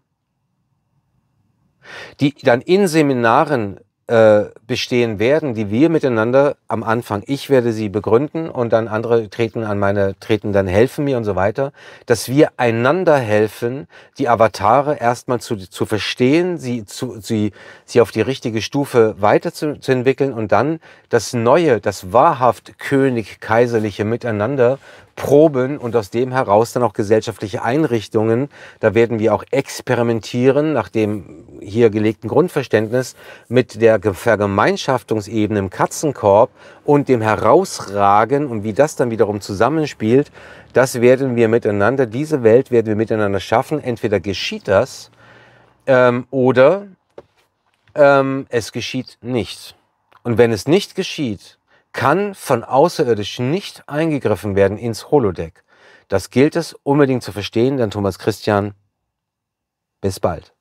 die dann in Seminaren äh, bestehen werden, die wir miteinander am Anfang, ich werde sie begründen und dann andere treten an meine, treten dann helfen mir und so weiter, dass wir einander helfen, die Avatare erstmal zu, zu verstehen, sie, zu, sie, sie auf die richtige Stufe weiter zu, zu entwickeln und dann das neue, das wahrhaft König-Kaiserliche miteinander Proben und aus dem heraus dann auch gesellschaftliche Einrichtungen. Da werden wir auch experimentieren, nach dem hier gelegten Grundverständnis, mit der Vergemeinschaftungsebene im Katzenkorb und dem Herausragen und wie das dann wiederum zusammenspielt, das werden wir miteinander, diese Welt werden wir miteinander schaffen. Entweder geschieht das ähm, oder ähm, es geschieht nicht. Und wenn es nicht geschieht, kann von Außerirdischen nicht eingegriffen werden ins Holodeck. Das gilt es unbedingt zu verstehen, denn Thomas Christian, bis bald.